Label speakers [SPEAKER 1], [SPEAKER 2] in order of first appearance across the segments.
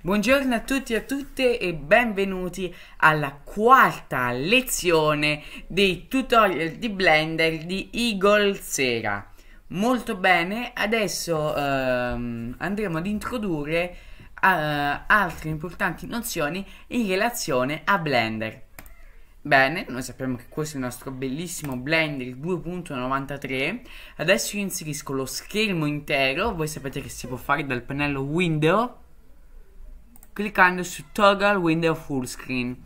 [SPEAKER 1] Buongiorno a tutti e a tutte e benvenuti alla quarta lezione dei tutorial di Blender di Eagle Sera. Molto bene, adesso ehm, andremo ad introdurre eh, altre importanti nozioni in relazione a Blender. Bene, noi sappiamo che questo è il nostro bellissimo Blender 2.93 Adesso io inserisco lo schermo intero Voi sapete che si può fare dal pannello Window cliccando su Toggle Window Full Screen.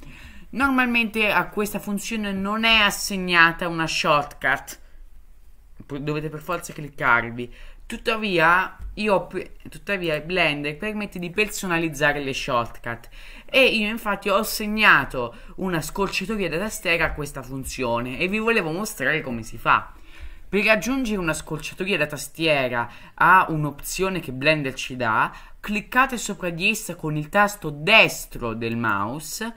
[SPEAKER 1] Normalmente a questa funzione non è assegnata una shortcut, dovete per forza cliccarvi. Tuttavia, io, tuttavia Blender permette di personalizzare le shortcut e io infatti ho segnato una scorciatoia da tastiera a questa funzione e vi volevo mostrare come si fa. Per aggiungere una scorciatoia da tastiera a un'opzione che Blender ci dà, cliccate sopra di essa con il tasto destro del mouse,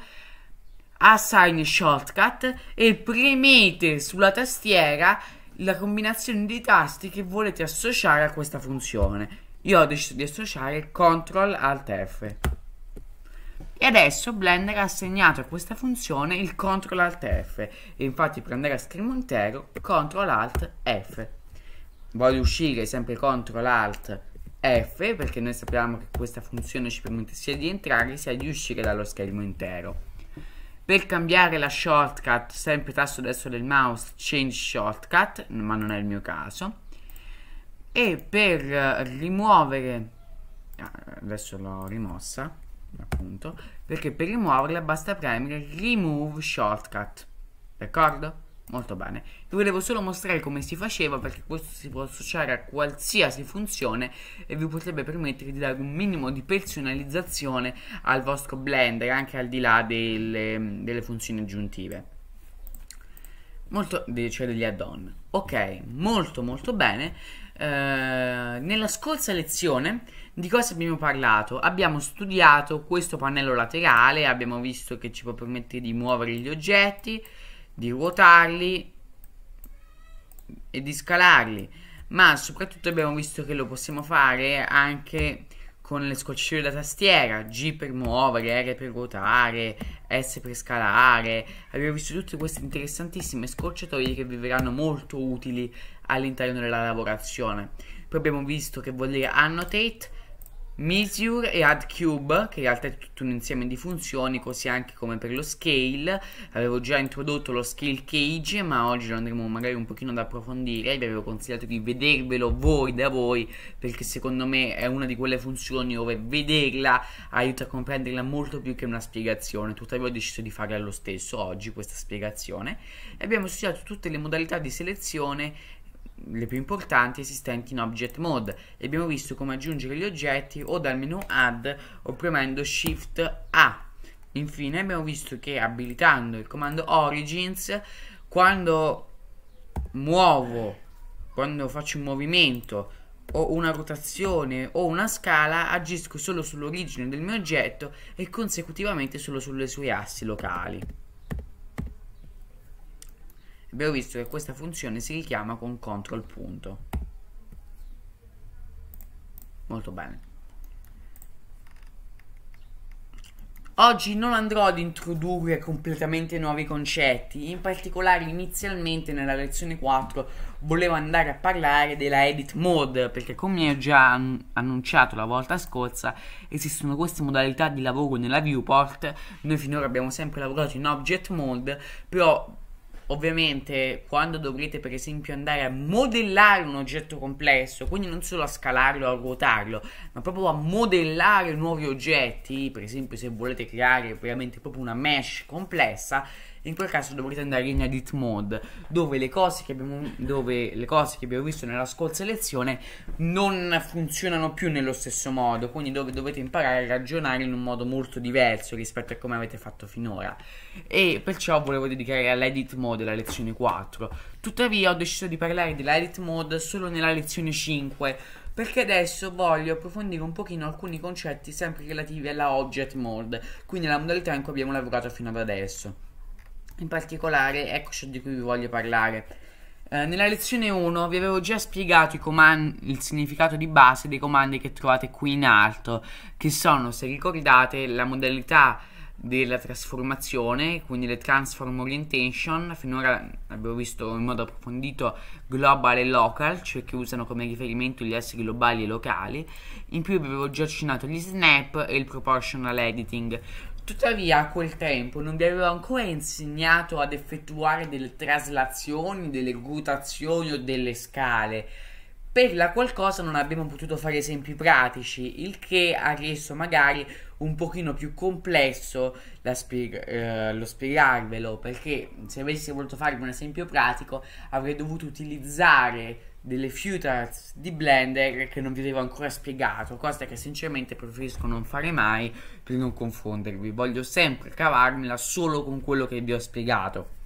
[SPEAKER 1] assign shortcut e premete sulla tastiera la combinazione di tasti che volete associare a questa funzione. Io ho deciso di associare Ctrl Alt F. E adesso Blender ha assegnato a questa funzione il Ctrl Alt F e infatti prenderà schermo intero Ctrl Alt F. Voglio uscire sempre Ctrl Alt F perché noi sappiamo che questa funzione ci permette sia di entrare sia di uscire dallo schermo intero. Per cambiare la shortcut, sempre tasto destro del mouse, change shortcut, ma non è il mio caso. E per eh, rimuovere, ah, adesso l'ho rimossa, appunto, perché per rimuoverla basta premere remove shortcut, d'accordo? Molto bene, vi volevo solo mostrare come si faceva perché questo si può associare a qualsiasi funzione e vi potrebbe permettere di dare un minimo di personalizzazione al vostro Blender anche al di là delle, delle funzioni aggiuntive molto, cioè degli add-on ok, molto molto bene eh, nella scorsa lezione di cosa abbiamo parlato? Abbiamo studiato questo pannello laterale, abbiamo visto che ci può permettere di muovere gli oggetti di ruotarli e di scalarli ma soprattutto abbiamo visto che lo possiamo fare anche con le scorciatoie da tastiera G per muovere, R per ruotare, S per scalare abbiamo visto tutte queste interessantissime scorciatoie che vi verranno molto utili all'interno della lavorazione poi abbiamo visto che vuol dire annotate Misure e add cube, che in realtà è tutto un insieme di funzioni, così anche come per lo scale. Avevo già introdotto lo scale cage, ma oggi lo andremo magari un pochino ad approfondire. Vi avevo consigliato di vedervelo voi da voi, perché secondo me è una di quelle funzioni dove vederla aiuta a comprenderla molto più che una spiegazione. Tuttavia ho deciso di farla lo stesso oggi questa spiegazione. E abbiamo studiato tutte le modalità di selezione le più importanti esistenti in Object Mode e abbiamo visto come aggiungere gli oggetti o dal menu Add o premendo Shift A. Infine abbiamo visto che abilitando il comando Origins quando muovo, quando faccio un movimento o una rotazione o una scala agisco solo sull'origine del mio oggetto e consecutivamente solo sulle sue assi locali abbiamo visto che questa funzione si richiama con control punto molto bene Oggi non andrò ad introdurre completamente nuovi concetti, in particolare inizialmente nella lezione 4 volevo andare a parlare della edit mode, perché come ho già annunciato la volta scorsa esistono queste modalità di lavoro nella viewport, noi finora abbiamo sempre lavorato in object mode, però Ovviamente quando dovrete per esempio andare a modellare un oggetto complesso, quindi non solo a scalarlo, o a ruotarlo, ma proprio a modellare nuovi oggetti, per esempio se volete creare veramente proprio una mesh complessa, in quel caso dovrete andare in edit mode dove le cose che abbiamo, cose che abbiamo visto nella scorsa lezione non funzionano più nello stesso modo quindi dove dovete imparare a ragionare in un modo molto diverso rispetto a come avete fatto finora e perciò volevo dedicare all'edit mode la lezione 4 tuttavia ho deciso di parlare dell'edit mode solo nella lezione 5 perché adesso voglio approfondire un pochino alcuni concetti sempre relativi alla object mode, quindi la modalità in cui abbiamo lavorato fino ad adesso in particolare ecco ciò di cui vi voglio parlare. Eh, nella lezione 1 vi avevo già spiegato comandi, il significato di base dei comandi che trovate qui in alto, che sono, se ricordate, la modalità della trasformazione, quindi le transform orientation, finora abbiamo visto in modo approfondito global e local, cioè che usano come riferimento gli esseri globali e locali, in più vi avevo già accennato gli snap e il proportional editing, Tuttavia a quel tempo non vi avevo ancora insegnato ad effettuare delle traslazioni, delle rotazioni o delle scale. Per la qual non abbiamo potuto fare esempi pratici, il che ha reso magari un pochino più complesso spieg- eh, lo spiegarvelo, perché se avessi voluto farvi un esempio pratico avrei dovuto utilizzare delle futures di Blender che non vi avevo ancora spiegato, cosa che sinceramente preferisco non fare mai per non confondervi. Voglio sempre cavarmela solo con quello che vi ho spiegato.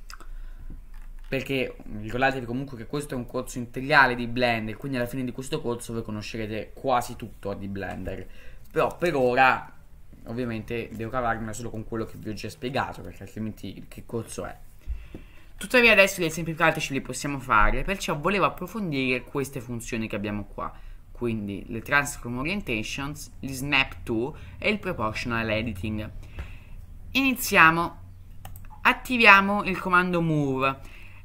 [SPEAKER 1] Perché ricordatevi comunque che questo è un corso integrale di Blender, quindi alla fine di questo corso voi conoscerete quasi tutto di Blender. Però per ora ovviamente devo cavarmela solo con quello che vi ho già spiegato, perché altrimenti che corso è? Tuttavia adesso le esemplificate ce le possiamo fare, perciò volevo approfondire queste funzioni che abbiamo qua, quindi le transform orientations, gli snap to e il proportional editing. Iniziamo, attiviamo il comando move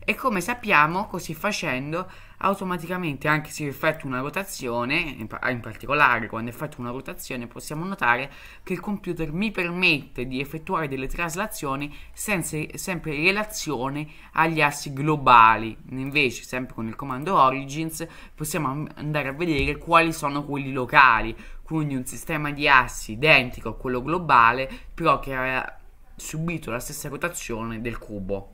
[SPEAKER 1] e come sappiamo così facendo automaticamente anche se effettua una rotazione, in, particolare quando effettua una rotazione possiamo notare che il computer mi permette di effettuare delle traslazioni senza, sempre in relazione agli assi globali, invece sempre con il comando origins possiamo andare a vedere quali sono quelli locali, quindi un sistema di assi identico a quello globale però che ha subito la stessa rotazione del cubo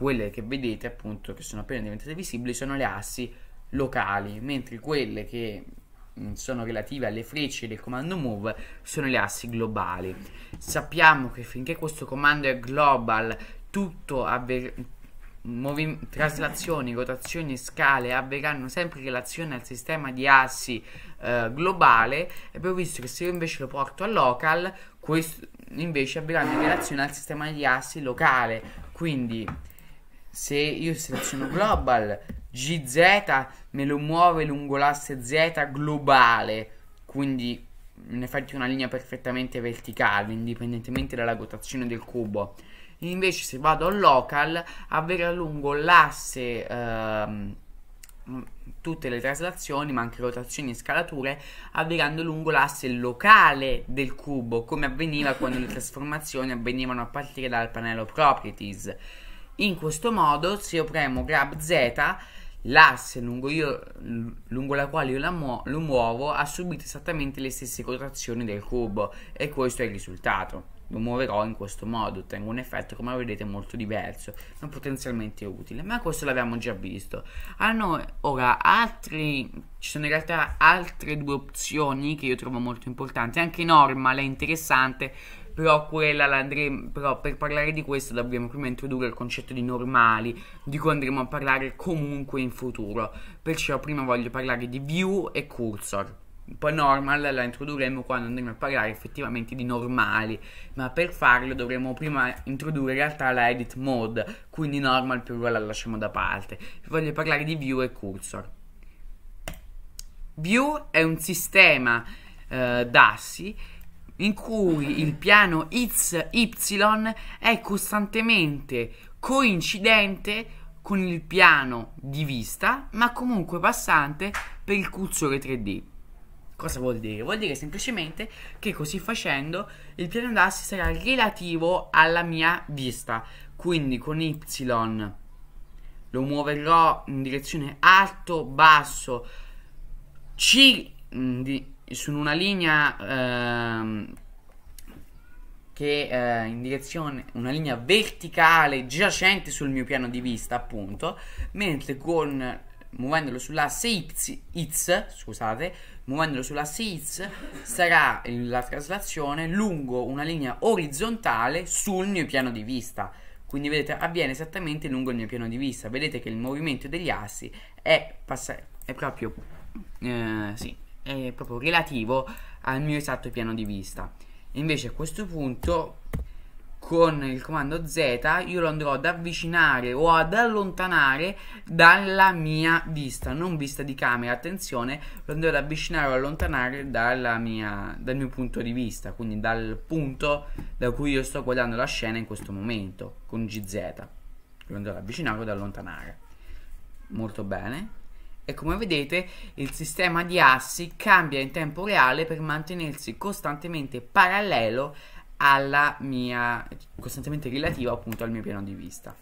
[SPEAKER 1] quelle che vedete appunto che sono appena diventate visibili sono le assi locali, mentre quelle che mm, sono relative alle frecce del comando move sono le assi globali. Sappiamo che finché questo comando è global, tutto avver- movi- traslazioni, rotazioni, scale avverranno sempre in relazione al sistema di assi eh, globale. Abbiamo visto che se io invece lo porto a local, questo invece avverranno in relazione al sistema di assi locale. Quindi se io seleziono global GZ me lo muove lungo l'asse Z globale quindi ne effetti una linea perfettamente verticale indipendentemente dalla rotazione del cubo invece se vado a local avverrà lungo l'asse ehm, tutte le traslazioni ma anche rotazioni e scalature avverando lungo l'asse locale del cubo come avveniva quando le trasformazioni avvenivano a partire dal pannello properties in questo modo, se io premo grab z, l'asse lungo, lungo, la quale io muo lo muovo ha subito esattamente le stesse contrazioni del cubo e questo è il risultato. Lo muoverò in questo modo, ottengo un effetto come vedete molto diverso, ma potenzialmente utile. Ma questo l'abbiamo già visto. Hanno ora altri, ci sono in realtà altre due opzioni che io trovo molto importanti, anche Normal è interessante però quella la però per parlare di questo dobbiamo prima introdurre il concetto di normali, di cui andremo a parlare comunque in futuro, perciò prima voglio parlare di view e cursor. Poi normal la introdurremo quando andremo a parlare effettivamente di normali, ma per farlo dovremo prima introdurre in realtà la edit mode, quindi normal più la lasciamo da parte. Voglio parlare di view e cursor. View è un sistema eh, DASI in cui il piano XY è costantemente coincidente con il piano di vista, ma comunque passante per il cursore 3D. Cosa vuol dire? Vuol dire semplicemente che così facendo il piano d'asse sarà relativo alla mia vista, quindi con Y lo muoverò in direzione alto, basso, C su una linea ehm, che eh, in direzione una linea verticale giacente sul mio piano di vista appunto mentre con muovendolo sull'asse X, scusate, muovendolo sull'asse X sarà la traslazione lungo una linea orizzontale sul mio piano di vista. Quindi vedete avviene esattamente lungo il mio piano di vista. Vedete che il movimento degli assi è, è proprio eh, sì, è proprio relativo al mio esatto piano di vista. Invece a questo punto con il comando Z io lo andrò ad avvicinare o ad allontanare dalla mia vista, non vista di camera, attenzione, lo andrò ad avvicinare o allontanare mia, dal mio punto di vista, quindi dal punto da cui io sto guardando la scena in questo momento, con GZ, lo andrò ad avvicinare o ad allontanare. Molto bene e come vedete il sistema di assi cambia in tempo reale per mantenersi costantemente parallelo alla mia costantemente relativo appunto al mio piano di vista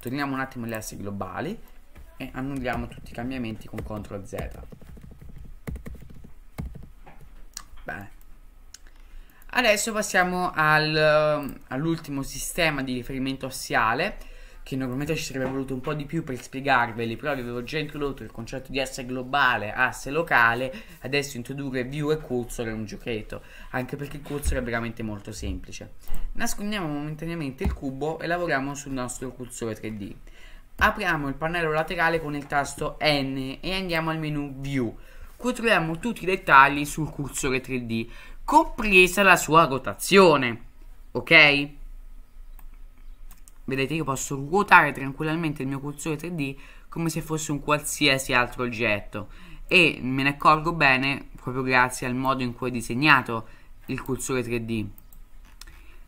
[SPEAKER 1] torniamo un attimo agli assi globali e annulliamo tutti i cambiamenti con CTRL Z bene adesso passiamo al, ehm, all'ultimo sistema di riferimento assiale che normalmente ci sarebbe voluto un po' di più per spiegarveli, però vi avevo già introdotto il concetto di asse globale, asse locale, adesso introdurre view e cursor è un giochetto, anche perché il cursor è veramente molto semplice. Nascondiamo momentaneamente il cubo e lavoriamo sul nostro cursore 3D. Apriamo il pannello laterale con il tasto N e andiamo al menu View, qui troviamo tutti i dettagli sul cursore 3D, compresa la sua rotazione, ok? Vedete, io posso ruotare tranquillamente il mio cursore 3D come se fosse un qualsiasi altro oggetto e me ne accorgo bene proprio grazie al modo in cui ho disegnato il cursore 3D.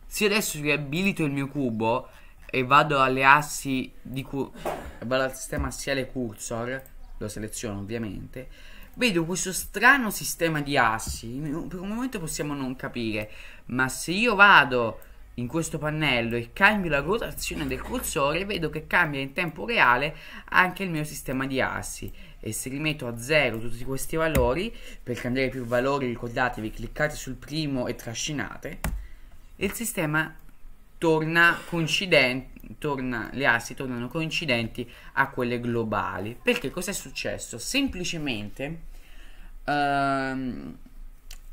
[SPEAKER 1] Se adesso riabilito il mio cubo e vado alle assi di vado al sistema assiale cursor, lo seleziono ovviamente, vedo questo strano sistema di assi. Per un momento possiamo non capire, ma se io vado in questo pannello e cambio la rotazione del cursore vedo che cambia in tempo reale anche il mio sistema di assi e se rimetto a zero tutti questi valori per cambiare più valori ricordatevi cliccate sul primo e trascinate il sistema torna coincidente torna, le assi tornano coincidenti a quelle globali perché cosa è successo? semplicemente ehm,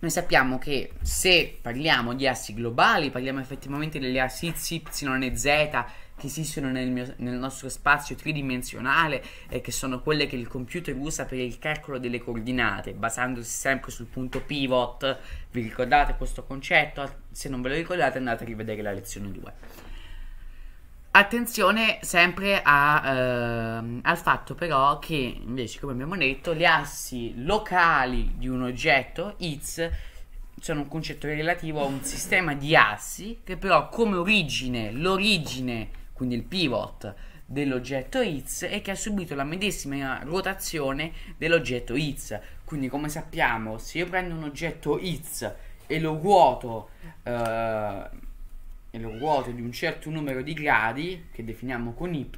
[SPEAKER 1] noi sappiamo che se parliamo di assi globali, parliamo effettivamente delle assi X, Y e Z che esistono nel, mio, nel nostro spazio tridimensionale e eh, che sono quelle che il computer usa per il calcolo delle coordinate, basandosi sempre sul punto pivot. Vi ricordate questo concetto? Se non ve lo ricordate andate a rivedere la lezione 2. Attenzione sempre a, uh, al fatto però che invece come abbiamo detto gli assi locali di un oggetto its sono un concetto relativo a un sistema di assi che però come origine, l'origine, quindi il pivot dell'oggetto its è che ha subito la medesima rotazione dell'oggetto its. Quindi come sappiamo se io prendo un oggetto its e lo ruoto eh, nel ruoto di un certo numero di gradi, che definiamo con y,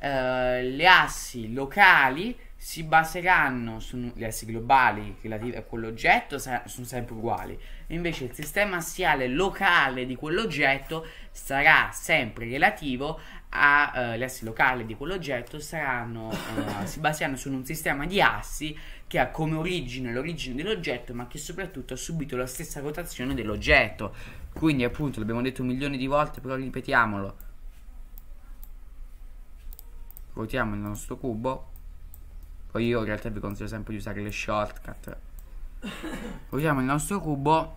[SPEAKER 1] eh, le assi locali si baseranno sulle assi globali relative a quell'oggetto sono sempre uguali invece il sistema assiale locale di quell'oggetto sarà sempre relativo alle eh, assi locali di quell'oggetto saranno, eh, si baseranno su un sistema di assi che ha come origine l'origine dell'oggetto ma che soprattutto ha subito la stessa rotazione dell'oggetto quindi appunto l'abbiamo detto un milione di volte però ripetiamolo ruotiamo il nostro cubo poi io in realtà vi consiglio sempre di usare le shortcut ruotiamo il nostro cubo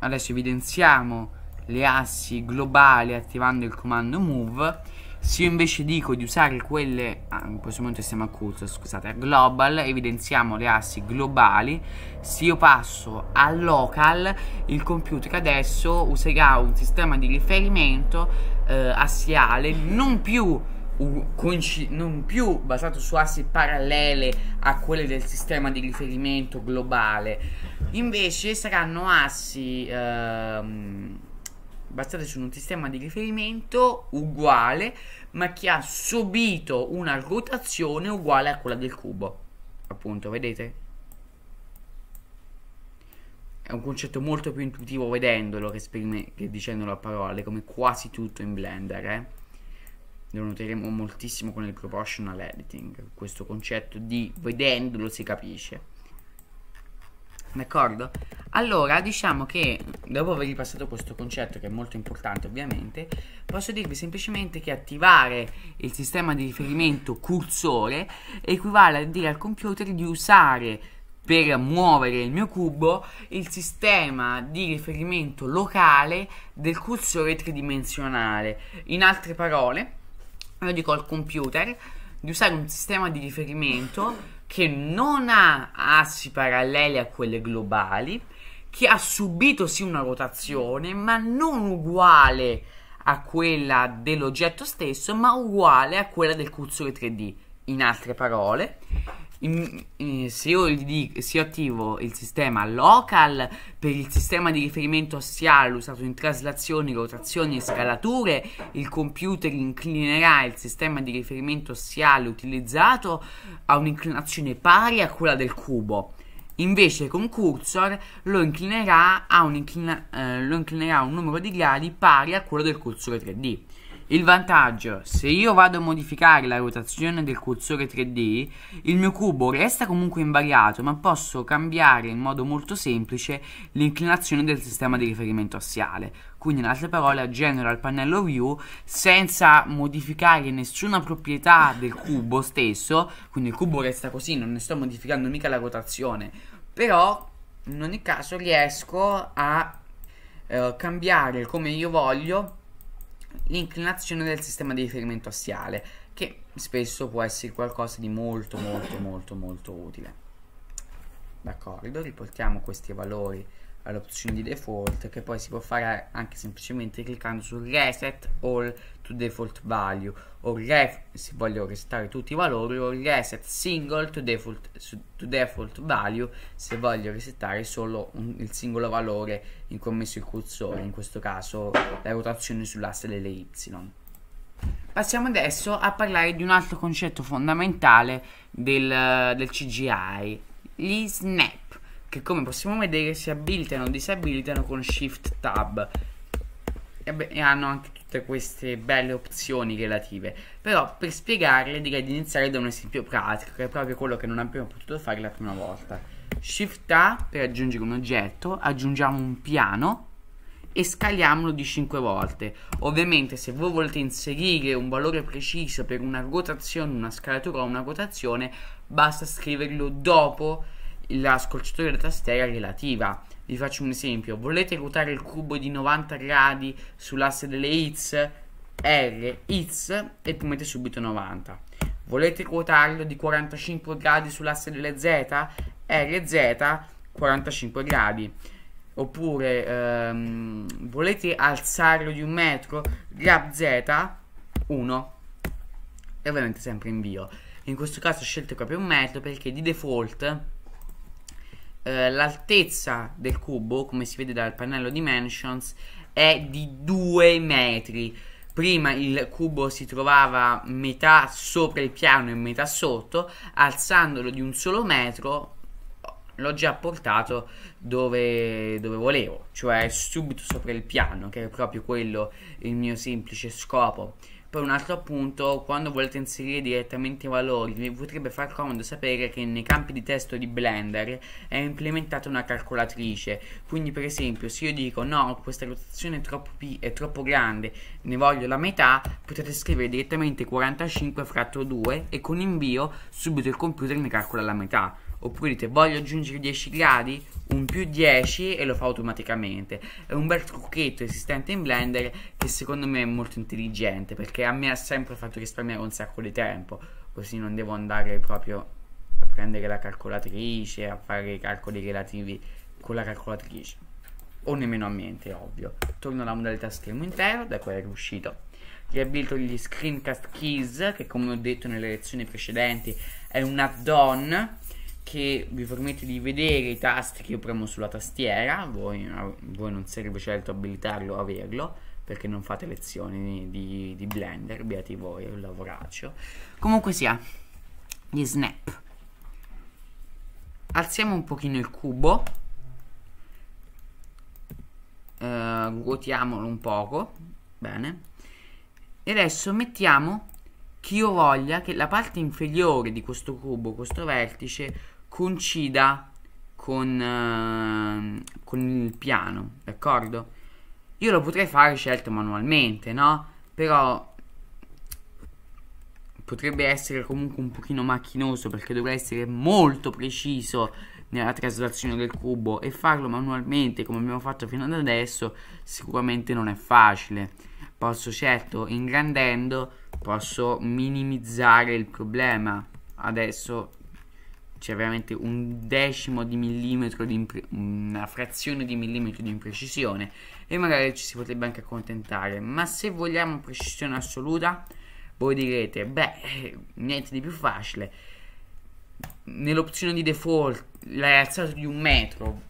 [SPEAKER 1] adesso evidenziamo le assi globali attivando il comando move se io invece dico di usare quelle ah, in questo momento siamo a curso scusate a global evidenziamo le assi globali se io passo a local il computer adesso userà un sistema di riferimento eh, assiale non più non più basato su assi parallele a quelle del sistema di riferimento globale invece saranno assi ehm, basate su un sistema di riferimento uguale ma che ha subito una rotazione uguale a quella del cubo appunto vedete è un concetto molto più intuitivo vedendolo che, che dicendolo a parole come quasi tutto in Blender eh? lo noteremo moltissimo con il proportional editing questo concetto di vedendolo si capisce d'accordo? Allora, diciamo che mm, dopo aver ripassato questo concetto che è molto importante ovviamente, posso dirvi semplicemente che attivare il sistema di riferimento cursore equivale a dire al computer di usare per muovere il mio cubo il sistema di riferimento locale del cursore tridimensionale. In altre parole, io dico al computer di usare un sistema di riferimento che non ha assi paralleli a quelle globali, che ha subito sì una rotazione, ma non uguale a quella dell'oggetto stesso, ma uguale a quella del cursore 3D. In altre parole, in, in, se io dico, se io attivo il sistema local per il sistema di riferimento assiale usato in traslazioni, rotazioni e scalature, il computer inclinerà il sistema di riferimento assiale utilizzato a un'inclinazione pari a quella del cubo. Invece con cursor lo inclinerà, a un, inclina, eh, lo inclinerà a un numero di gradi pari a quello del cursore 3D. Il vantaggio, se io vado a modificare la rotazione del cursore 3D, il mio cubo resta comunque invariato, ma posso cambiare in modo molto semplice l'inclinazione del sistema di riferimento assiale. Quindi, in altre parole, genero il pannello view senza modificare nessuna proprietà del cubo stesso, quindi il cubo resta così, non ne sto modificando mica la rotazione, però in ogni caso riesco a eh, cambiare come io voglio l'inclinazione del sistema di riferimento assiale, che spesso può essere qualcosa di molto molto molto molto utile. D'accordo, riportiamo questi valori all'opzione di default che poi si può fare anche semplicemente cliccando su reset all to default value o ref, se voglio restare tutti i valori o reset single to default, to default value se voglio resettare solo un, il singolo valore in cui ho messo il cursore in questo caso la rotazione sull'asse delle y Passiamo adesso a parlare di un altro concetto fondamentale del, del CGI, gli snap, che come possiamo vedere si abilitano o disabilitano con Shift Tab e, hanno anche tutte queste belle opzioni relative. Però per spiegarle direi di iniziare da un esempio pratico, che è proprio quello che non abbiamo potuto fare la prima volta. Shift A per aggiungere un oggetto, aggiungiamo un piano e scaliamolo di 5 volte. Ovviamente se voi volete inserire un valore preciso per una rotazione, una scalatura o una rotazione, basta scriverlo dopo la scorciatoia della tastiera relativa. Vi faccio un esempio. Volete ruotare il cubo di 90 gradi sull'asse delle X? R, X e premete subito 90. Volete ruotarlo di 45 gradi sull'asse delle Z? R, Z, 45 gradi. Oppure ehm, volete alzarlo di un metro? Grab Z, 1. E ovviamente sempre invio. In questo caso scelte proprio un metro perché di default eh, l'altezza del cubo, come si vede dal pannello Dimensions, è di 2 metri. Prima il cubo si trovava metà sopra il piano e metà sotto, alzandolo di un solo metro l'ho già portato dove, dove, volevo, cioè subito sopra il piano, che è proprio quello il mio semplice scopo. Poi un altro appunto, quando volete inserire direttamente i valori, vi potrebbe far comodo sapere che nei campi di testo di Blender è implementata una calcolatrice. Quindi per esempio se io dico no, questa rotazione è troppo, è troppo grande, ne voglio la metà, potete scrivere direttamente 45 fratto 2 e con invio subito il computer ne calcola la metà. Oppure dite voglio aggiungere 10 gradi, un più 10 e lo fa automaticamente. È un bel trucchetto esistente in Blender che secondo me è molto intelligente perché a me ha sempre fatto risparmiare un sacco di tempo. Così non devo andare proprio a prendere la calcolatrice, a fare i calcoli relativi con la calcolatrice. O nemmeno a mente, ovvio. Torno alla modalità schermo intero, da quella era uscito riabilito gli screencast keys che come ho detto nelle lezioni precedenti è un add-on che vi permette di vedere i tasti che io premo sulla tastiera, voi, voi non serve certo abilitarlo o averlo, perché non fate lezioni di, di Blender, beati voi, è un lavoraccio. Comunque sia, gli snap. Alziamo un pochino il cubo, eh, vuotiamolo un poco, bene, e adesso mettiamo che io voglia che la parte inferiore di questo cubo, questo vertice, coincida con, uh, con il piano, d'accordo? Io lo potrei fare certo manualmente, no? Però potrebbe essere comunque un pochino macchinoso perché dovrei essere molto preciso nella traslazione del cubo e farlo manualmente come abbiamo fatto fino ad adesso sicuramente non è facile. Posso certo ingrandendo, posso minimizzare il problema. Adesso c'è veramente un decimo di millimetro di una frazione di millimetro di imprecisione e magari ci si potrebbe anche accontentare ma se vogliamo precisione assoluta voi direte beh eh, niente di più facile nell'opzione di default l'hai alzato di un metro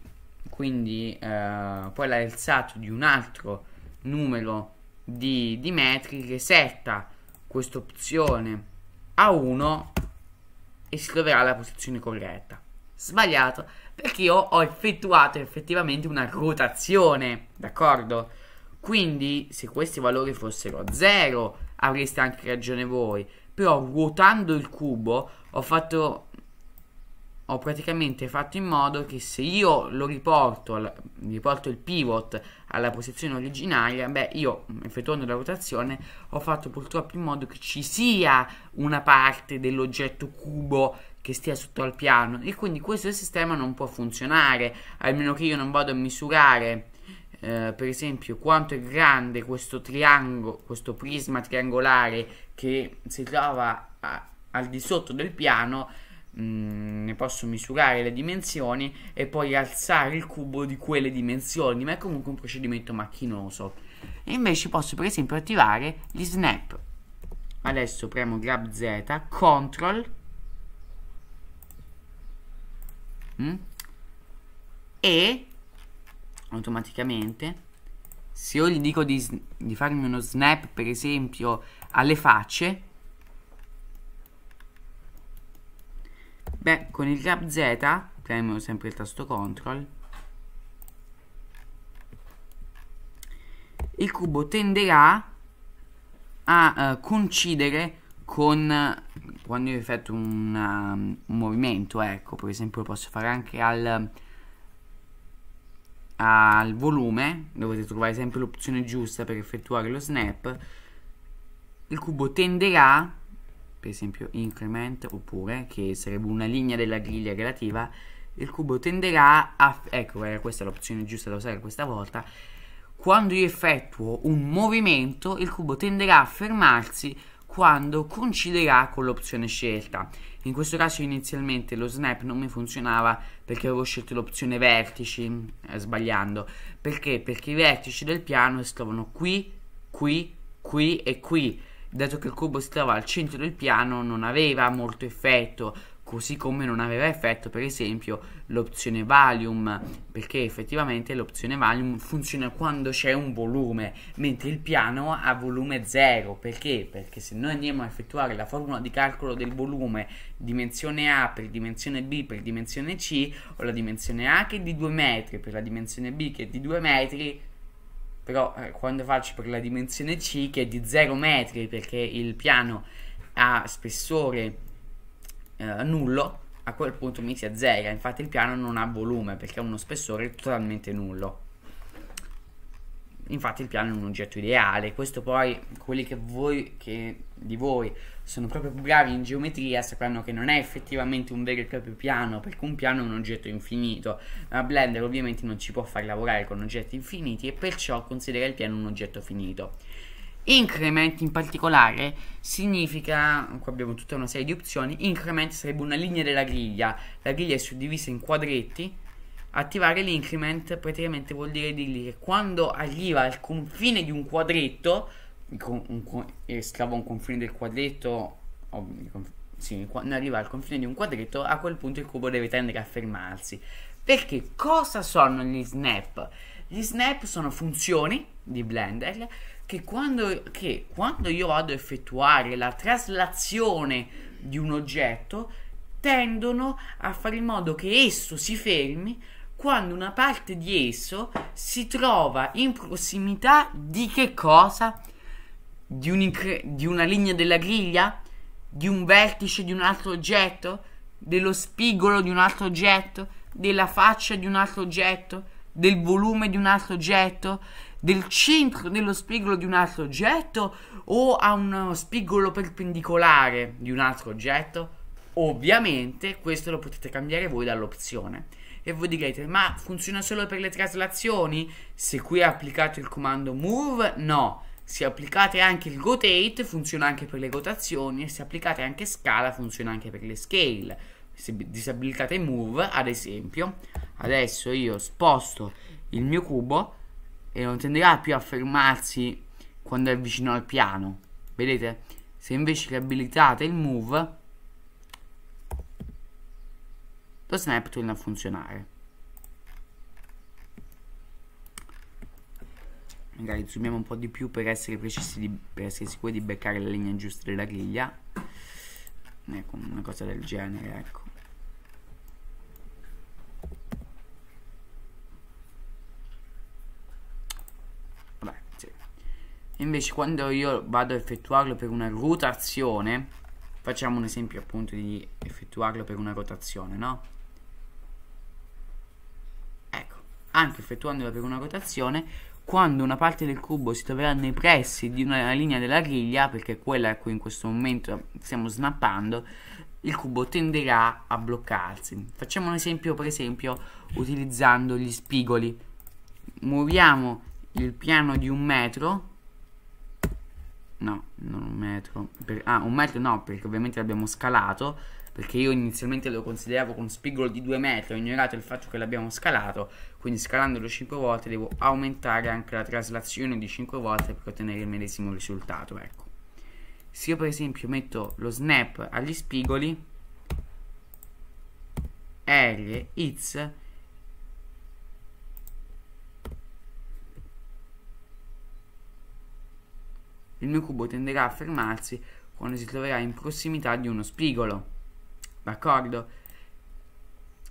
[SPEAKER 1] quindi eh, poi l'hai alzato di un altro numero di, di metri resetta questa opzione a 1 e si troverà la posizione corretta. Sbagliato perché io ho effettuato effettivamente una rotazione, d'accordo? Quindi se questi valori fossero 0 avreste anche ragione voi, però ruotando il cubo ho fatto ho praticamente fatto in modo che se io lo riporto, al, riporto il pivot alla posizione originaria, beh, io mm, effettuando la rotazione ho fatto purtroppo in modo che ci sia una parte dell'oggetto cubo che stia sotto al piano e quindi questo sistema non può funzionare, almeno che io non vado a misurare eh, per esempio quanto è grande questo triangolo, questo prisma triangolare che si trova a, al di sotto del piano Mm, ne posso misurare le dimensioni e poi alzare il cubo di quelle dimensioni, ma è comunque un procedimento macchinoso. E invece posso per esempio attivare gli snap. Adesso premo grab Z, control mm, e automaticamente se io gli dico di, di farmi uno snap per esempio alle facce Beh, con il grab Z, premo sempre il tasto CTRL, il cubo tenderà a uh, coincidere con eh, quando io effetto un, uh, un, movimento, ecco, per esempio lo posso fare anche al, al volume, dovete trovare sempre l'opzione giusta per effettuare lo snap, il cubo tenderà per esempio increment oppure che sarebbe una linea della griglia relativa il cubo tenderà a ecco questa è l'opzione giusta da usare questa volta quando io effettuo un movimento il cubo tenderà a fermarsi quando coinciderà con l'opzione scelta in questo caso inizialmente lo snap non mi funzionava perché avevo scelto l'opzione vertici eh, sbagliando perché perché i vertici del piano si trovano qui qui qui e qui dato che il cubo si trova al centro del piano non aveva molto effetto, così come non aveva effetto per esempio l'opzione Valium, perché effettivamente l'opzione Valium funziona quando c'è un volume, mentre il piano ha volume 0, perché? Perché se noi andiamo a effettuare la formula di calcolo del volume dimensione A per dimensione B per dimensione C, o la dimensione A che è di 2 metri, per la dimensione B che è di 2 metri, però eh, quando faccio per la dimensione C che è di 0 metri perché il piano ha spessore eh, nullo a quel punto mi si azzera infatti il piano non ha volume perché ha uno spessore totalmente nullo infatti il piano è un oggetto ideale questo poi quelli che voi che di voi sono proprio bravi in geometria sapranno che non è effettivamente un vero e proprio piano, perché un piano è un oggetto infinito, ma Blender ovviamente non ci può far lavorare con oggetti infiniti e perciò considera il piano un oggetto finito. Increment in particolare significa, qua abbiamo tutta una serie di opzioni, increment sarebbe una linea della griglia, la griglia è suddivisa in quadretti, attivare l'increment praticamente vuol dire dirgli che quando arriva al confine di un quadretto con, scavo un confine del quadretto, sì, quando arriva al confine di un quadretto, a quel punto il cubo deve tendere a fermarsi. Perché cosa sono gli snap? Gli snap sono funzioni di Blender che quando, che quando io vado a effettuare la traslazione di un oggetto tendono a fare in modo che esso si fermi quando una parte di esso si trova in prossimità di che cosa? di, un di una linea della griglia, di un vertice di un altro oggetto, dello spigolo di un altro oggetto, della faccia di un altro oggetto, del volume di un altro oggetto, del centro dello spigolo di un altro oggetto o a uno eh, spigolo perpendicolare di un altro oggetto? Ovviamente questo lo potete cambiare voi dall'opzione. E voi direte, ma funziona solo per le traslazioni? Se qui è applicato il comando move, no se applicate anche il gotate funziona anche per le rotazioni e se applicate anche scala funziona anche per le scale se disabilitate move ad esempio adesso io sposto il mio cubo e non tenderà più a fermarsi quando è vicino al piano vedete se invece riabilitate il move lo snap torna a funzionare magari zoomiamo un po' di più per essere precisi di, per essere sicuri di beccare la linea giusta della griglia ecco una cosa del genere ecco Vabbè, sì. invece quando io vado a effettuarlo per una rotazione facciamo un esempio appunto di effettuarlo per una rotazione no? Ecco, anche effettuandola per una rotazione quando una parte del cubo si troverà nei pressi di una linea della griglia, perché è quella a cui in questo momento stiamo snappando, il cubo tenderà a bloccarsi. Facciamo un esempio, per esempio, utilizzando gli spigoli. Muoviamo il piano di un metro. No, non un metro. Per, ah, un metro no, perché ovviamente l'abbiamo scalato perché io inizialmente lo consideravo con spigolo di 2 metri, ho ignorato il fatto che l'abbiamo scalato, quindi scalandolo 5 volte devo aumentare anche la traslazione di 5 volte per ottenere il medesimo risultato, ecco. Se io per esempio metto lo snap agli spigoli, R, it's, il mio cubo tenderà a fermarsi quando si troverà in prossimità di uno spigolo d'accordo?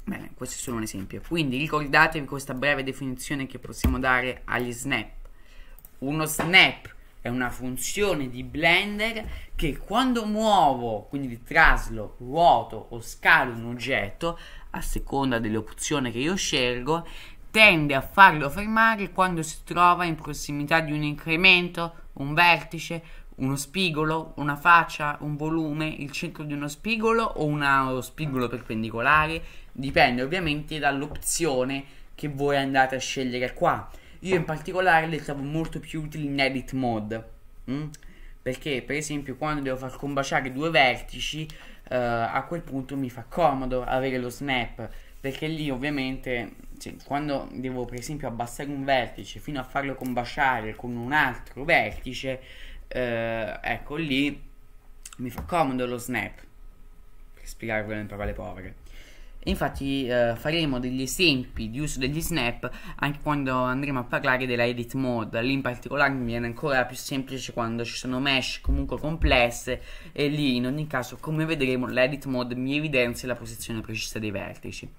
[SPEAKER 1] Bene, questo è solo un esempio. Quindi ricordatevi questa breve definizione che possiamo dare agli snap. Uno snap è una funzione di Blender che quando muovo, quindi traslo, ruoto o scalo un oggetto, a seconda delle opzioni che io scelgo, tende a farlo fermare quando si trova in prossimità di un incremento, un vertice, uno spigolo, una faccia, un volume, il centro di uno spigolo o uno spigolo perpendicolare, dipende ovviamente dall'opzione che voi andate a scegliere qua. Io in particolare le trovo molto più utili in edit mode, mh? Mm? perché per esempio quando devo far combaciare due vertici, eh, a quel punto mi fa comodo avere lo snap, perché lì ovviamente cioè, quando devo per esempio abbassare un vertice fino a farlo combaciare con un altro vertice, eh, ecco lì mi fa comodo lo snap per spiegare quello in parole povere. Infatti eh, faremo degli esempi di uso degli snap anche quando andremo a parlare della edit mode. Lì in particolare mi viene ancora più semplice quando ci sono mesh comunque complesse e lì in ogni caso come vedremo l'edit mode mi evidenzia la posizione precisa dei vertici.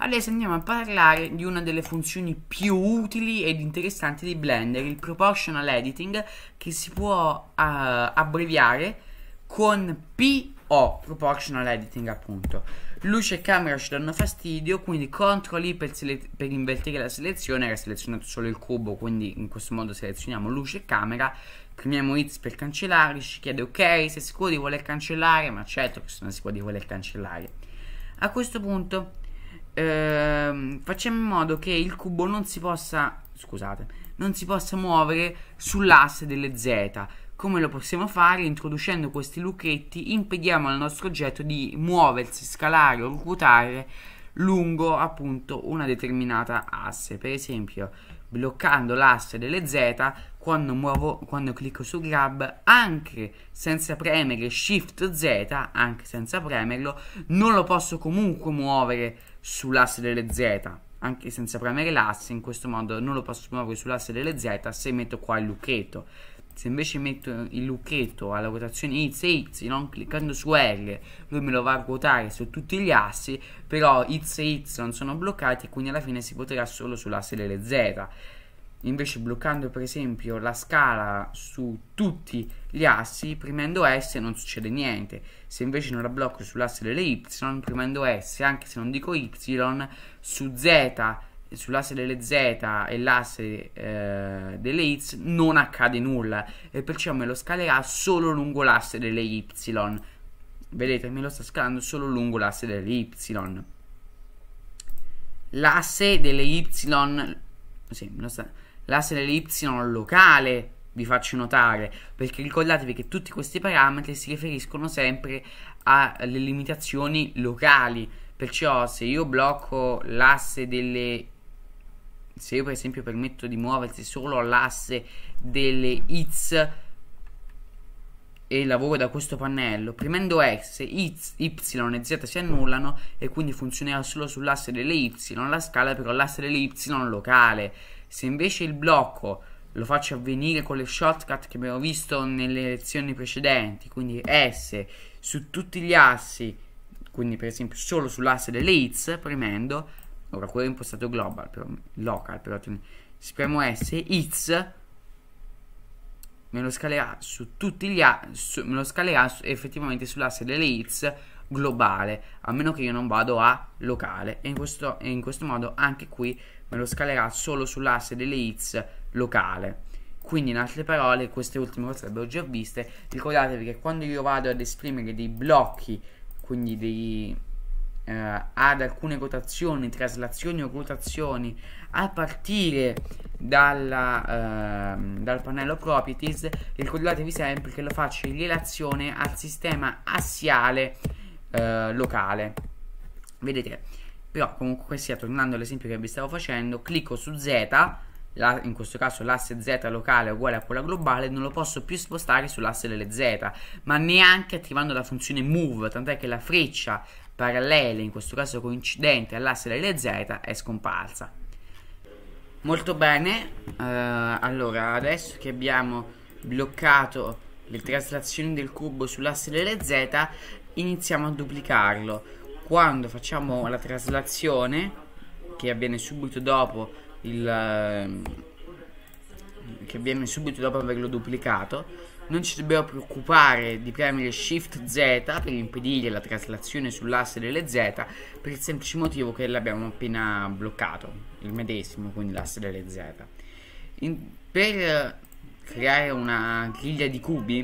[SPEAKER 1] Adesso andiamo a parlare di una delle funzioni più utili ed interessanti di Blender, il Proportional Editing, che si può uh, abbreviare con PO, Proportional Editing appunto. Luce e camera ci danno fastidio, quindi CTRL I per, per invertire la selezione, era selezionato solo il cubo, quindi in questo modo selezioniamo luce e camera, premiamo X per cancellarli, ci chiede ok, se si può di voler cancellare? Ma certo che se non si può di voler cancellare. A questo punto ehm, facciamo in modo che il cubo non si possa, scusate, non si possa muovere sull'asse delle Z. Come lo possiamo fare? Introducendo questi lucchetti impediamo al nostro oggetto di muoversi, scalare o ruotare lungo appunto una determinata asse. Per esempio, bloccando l'asse delle Z quando, muovo, quando clicco su grab anche senza premere shift Z anche senza premerlo non lo posso comunque muovere sull'asse delle Z anche senza premere l'asse in questo modo non lo posso muovere sull'asse delle Z se metto qua il lucchetto se invece metto il lucchetto alla quotazione x e y non cliccando su R lui me lo va a ruotare su tutti gli assi però x e y non sono bloccati e quindi alla fine si voterà solo sull'asse delle z invece bloccando per esempio la scala su tutti gli assi premendo S non succede niente se invece non la blocco sull'asse delle Y premendo S anche se non dico Y su Z sull'asse delle Z e l'asse eh, delle Y non accade nulla e perciò me lo scalerà solo lungo l'asse delle Y vedete me lo sta scalando solo lungo l'asse delle Y l'asse delle Y sì, l'asse delle Y locale vi faccio notare perché ricordatevi che tutti questi parametri si riferiscono sempre alle limitazioni locali perciò se io blocco l'asse delle Y se io per esempio permetto di muoversi solo all'asse delle hits e lavoro da questo pannello premendo X, Y e Z si annullano e quindi funzionerà solo sull'asse delle Y la scala però l'asse delle Y locale se invece il blocco lo faccio avvenire con le shortcut che abbiamo visto nelle lezioni precedenti quindi S su tutti gli assi quindi per esempio solo sull'asse delle X premendo Ora quello è impostato global, però, local, però se premo S, it's me lo scalerà su tutti gli a, su, me lo scalerà su, effettivamente sull'asse delle hits globale a meno che io non vado a locale e in questo, in questo modo anche qui me lo scalerà solo sull'asse delle hits locale quindi in altre parole queste ultime cose le abbiamo già viste ricordatevi che quando io vado ad esprimere dei blocchi quindi dei eh, ad alcune rotazioni, traslazioni o rotazioni a partire dalla, eh, dal pannello properties, ricordatevi sempre che lo faccio in relazione al sistema assiale eh, locale. Vedete, però comunque sia, tornando all'esempio che vi stavo facendo, clicco su Z, la, in questo caso l'asse Z locale è uguale a quella globale, non lo posso più spostare sull'asse delle Z, ma neanche attivando la funzione move, tant'è che la freccia parallele, in questo caso coincidente all'asse delle Z, è scomparsa. Molto bene, eh, allora adesso che abbiamo bloccato le traslazioni del cubo sull'asse delle Z, iniziamo a duplicarlo. Quando facciamo la traslazione, che avviene subito dopo il ehm, che avviene subito dopo averlo duplicato non ci dobbiamo preoccupare di premere Shift Z per impedire la traslazione sull'asse delle Z per il semplice motivo che l'abbiamo appena bloccato, il medesimo, quindi l'asse delle Z. In, per eh, creare una griglia di cubi,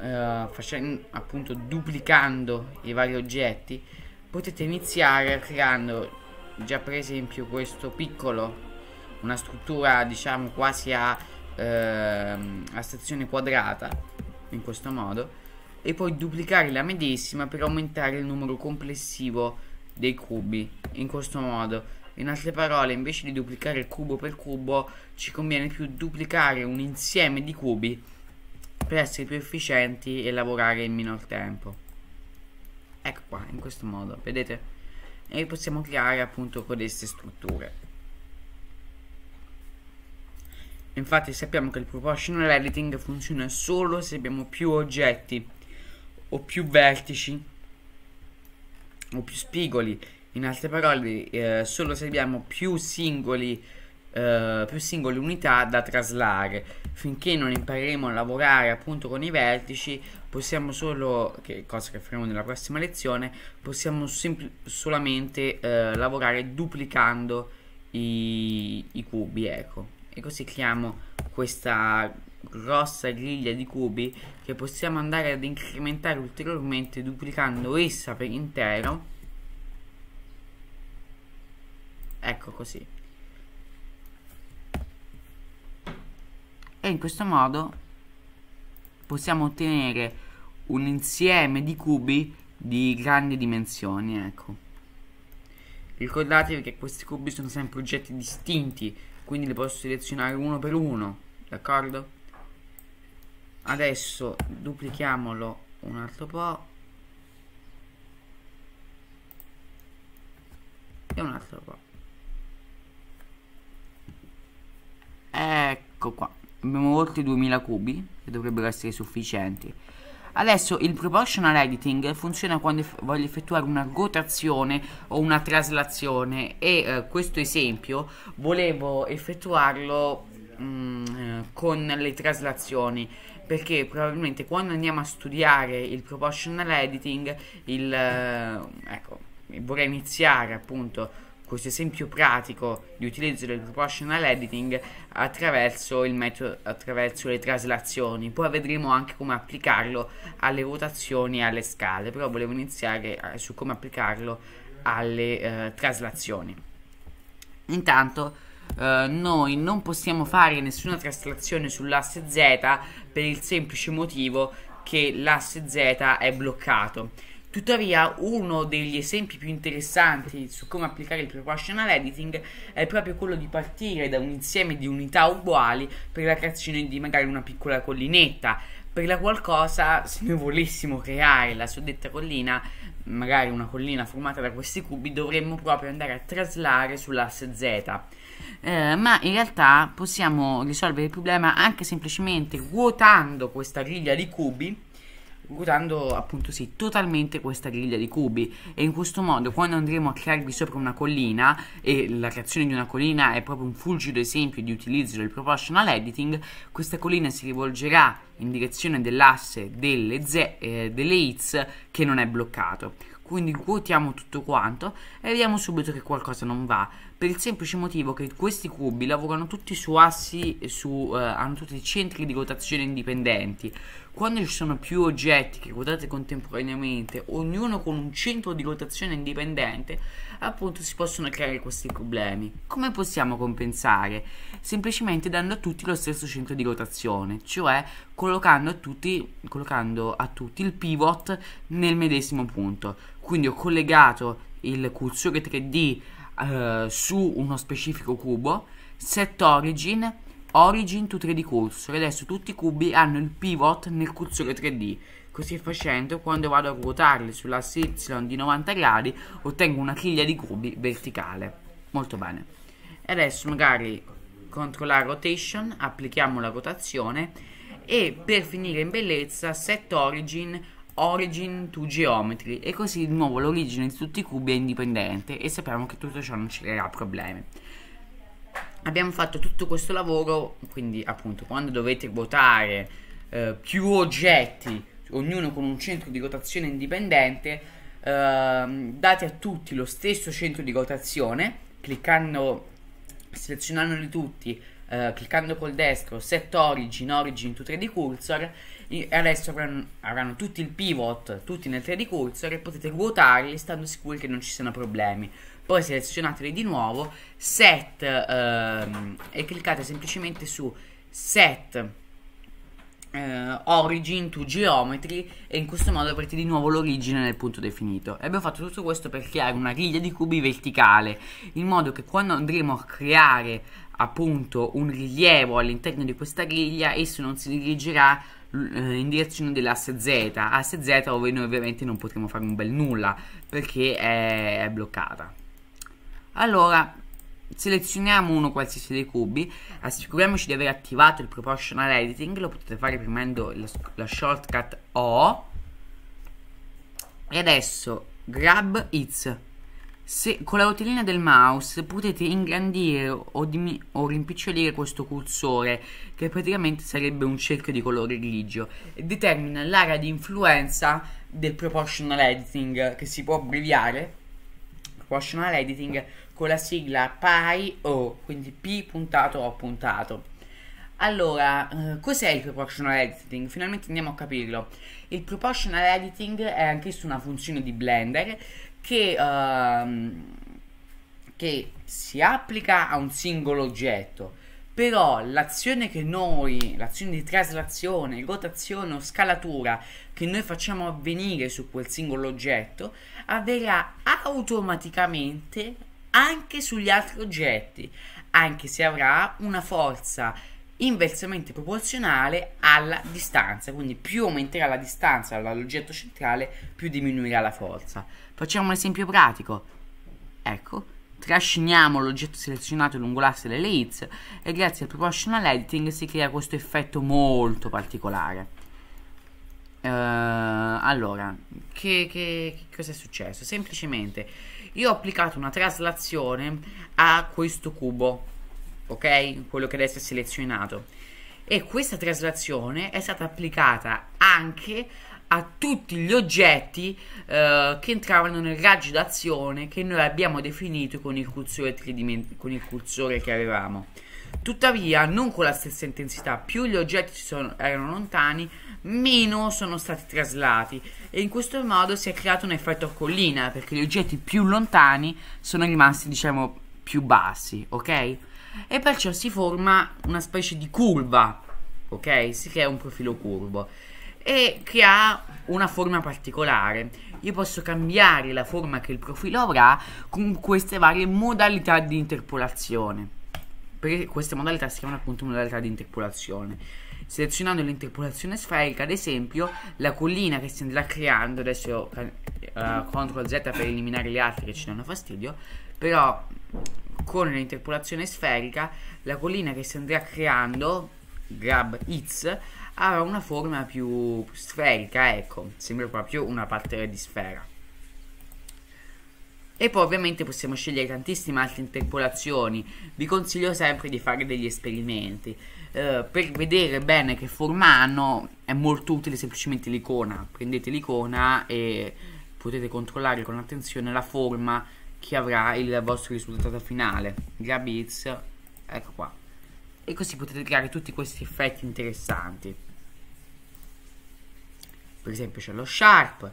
[SPEAKER 1] eh, facendo, appunto duplicando i vari oggetti, potete iniziare creando già per esempio questo piccolo, una struttura diciamo quasi a ehm, a stazione quadrata in questo modo e poi duplicare la medesima per aumentare il numero complessivo dei cubi in questo modo in altre parole invece di duplicare cubo per cubo ci conviene più duplicare un insieme di cubi per essere più efficienti e lavorare in minor tempo ecco qua in questo modo vedete e possiamo creare appunto queste strutture Infatti sappiamo che il proportional editing funziona solo se abbiamo più oggetti o più vertici o più spigoli. In altre parole, eh, solo se abbiamo più singoli eh, più singole unità da traslare. Finché non impareremo a lavorare appunto con i vertici, possiamo solo, che cosa che faremo nella prossima lezione, possiamo solamente eh, lavorare duplicando i, i cubi, ecco e così creiamo questa grossa griglia di cubi che possiamo andare ad incrementare ulteriormente duplicando essa per intero ecco così e in questo modo possiamo ottenere un insieme di cubi di grandi dimensioni ecco ricordatevi che questi cubi sono sempre oggetti distinti quindi li posso selezionare uno per uno d'accordo adesso duplichiamolo un altro po' e un altro po' ecco qua abbiamo oltre 2000 cubi che dovrebbero essere sufficienti Adesso il proportional editing funziona quando voglio effettuare una rotazione o una traslazione e eh, questo esempio volevo effettuarlo mh, mm, con le traslazioni perché probabilmente quando andiamo a studiare il proportional editing il eh, ecco vorrei iniziare appunto questo esempio pratico di utilizzo del proportional editing attraverso, metodo, attraverso le traslazioni. Poi vedremo anche come applicarlo alle rotazioni e alle scale, però volevo iniziare eh, su come applicarlo alle eh, traslazioni. Intanto Uh, noi non possiamo fare nessuna traslazione sull'asse Z per il semplice motivo che l'asse Z è bloccato. Tuttavia, uno degli esempi più interessanti su come applicare il proportional editing è proprio quello di partire da un insieme di unità uguali per la creazione di magari una piccola collinetta. Per la qualcosa, se noi volessimo creare la suddetta collina, magari una collina formata da questi cubi, dovremmo proprio andare a traslare sull'asse Z. Eh, ma in realtà possiamo risolvere il problema anche semplicemente ruotando questa griglia di cubi usando appunto sì totalmente questa griglia di cubi e in questo modo quando andremo a crearvi sopra una collina e la creazione di una collina è proprio un fulgido esempio di utilizzo del proportional editing questa collina si rivolgerà in direzione dell'asse delle, eh, delle hits che non è bloccato quindi quotiamo tutto quanto e vediamo subito che qualcosa non va per il semplice motivo che questi cubi lavorano tutti su assi e su, eh, hanno tutti i centri di rotazione indipendenti. Quando ci sono più oggetti che ruotate contemporaneamente, ognuno con un centro di rotazione indipendente, appunto si possono creare questi problemi. Come possiamo compensare? Semplicemente dando a tutti lo stesso centro di rotazione, cioè collocando a tutti, collocando a tutti il pivot nel medesimo punto. Quindi ho collegato il cursore 3D eh, su uno specifico cubo set origin origin to 3D cursor e adesso tutti i cubi hanno il pivot nel cursore 3D così facendo quando vado a ruotarli sull'asse Y di 90 gradi ottengo una chiglia di cubi verticale molto bene e adesso magari controlla rotation applichiamo la rotazione e per finire in bellezza set origin origin to geometry e così di nuovo l'origine di tutti i cubi è indipendente e sappiamo che tutto ciò non ci creerà problemi. Abbiamo fatto tutto questo lavoro, quindi appunto quando dovete ruotare eh, più oggetti, ognuno con un centro di rotazione indipendente, eh, date a tutti lo stesso centro di rotazione, cliccando, selezionandoli tutti, eh, cliccando col destro, set origin, origin to 3D cursor adesso avranno, avranno, tutti il pivot, tutti nel 3D cursor e potete ruotarli stando sicuri che non ci siano problemi. Poi selezionateli di nuovo, set ehm, e cliccate semplicemente su set eh, origin to geometry e in questo modo avrete di nuovo l'origine nel punto definito e abbiamo fatto tutto questo per creare una griglia di cubi verticale in modo che quando andremo a creare appunto un rilievo all'interno di questa griglia esso non si dirigerà eh, in direzione dell'asse Z, asse Z dove noi ovviamente non potremo fare un bel nulla perché è, è bloccata. Allora, selezioniamo uno qualsiasi dei cubi, assicuriamoci di aver attivato il proportional editing, lo potete fare premendo la, la shortcut O e adesso grab its. Se, con la rotellina del mouse potete ingrandire o, o rimpicciolire questo cursore che praticamente sarebbe un cerchio di colore grigio, e determina l'area di influenza del proportional editing, che si può abbreviare proportional editing con la sigla PIO, quindi P puntato O puntato. Allora, eh, cos'è il proportional editing? Finalmente andiamo a capirlo. Il proportional editing è anch'esso una funzione di Blender che, uh, che si applica a un singolo oggetto però l'azione che noi, l'azione di traslazione, rotazione o scalatura che noi facciamo avvenire su quel singolo oggetto avverrà automaticamente anche sugli altri oggetti, anche se avrà una forza inversamente proporzionale alla distanza, quindi più aumenterà la distanza dall'oggetto centrale, più diminuirà la forza. Facciamo un esempio pratico. Ecco, Trasciniamo l'oggetto selezionato lungo l'asse delle hits e grazie al proportional editing si crea questo effetto molto particolare. Uh, allora, che, che, che cosa è successo? Semplicemente io ho applicato una traslazione a questo cubo, ok? Quello che adesso è selezionato. E questa traslazione è stata applicata anche a tutti gli oggetti eh, che entravano nel raggio d'azione che noi abbiamo definito con il cursore, con il cursore che avevamo. Tuttavia, non con la stessa intensità, più gli oggetti sono, erano lontani, meno sono stati traslati e in questo modo si è creato un effetto a collina perché gli oggetti più lontani sono rimasti, diciamo, più bassi, ok? E perciò si forma una specie di curva, ok? Si crea un profilo curvo e che ha una forma particolare. Io posso cambiare la forma che il profilo avrà con queste varie modalità di interpolazione. Per queste modalità si chiamano appunto modalità di interpolazione. Selezionando l'interpolazione sferica, ad esempio, la collina che si andrà creando, adesso uh, CTRL Z per eliminare gli altri che ci danno fastidio, però con l'interpolazione sferica, la collina che si andrà creando, grab hits, aveva una forma più sferica, ecco, sembra proprio una parte di sfera. E poi ovviamente possiamo scegliere tantissime altre interpolazioni, vi consiglio sempre di fare degli esperimenti. Eh, per vedere bene che forma hanno è molto utile semplicemente l'icona, prendete l'icona e potete controllare con attenzione la forma che avrà il vostro risultato finale. Grabiz, ecco qua. E così potete creare tutti questi effetti interessanti per esempio c'è lo sharp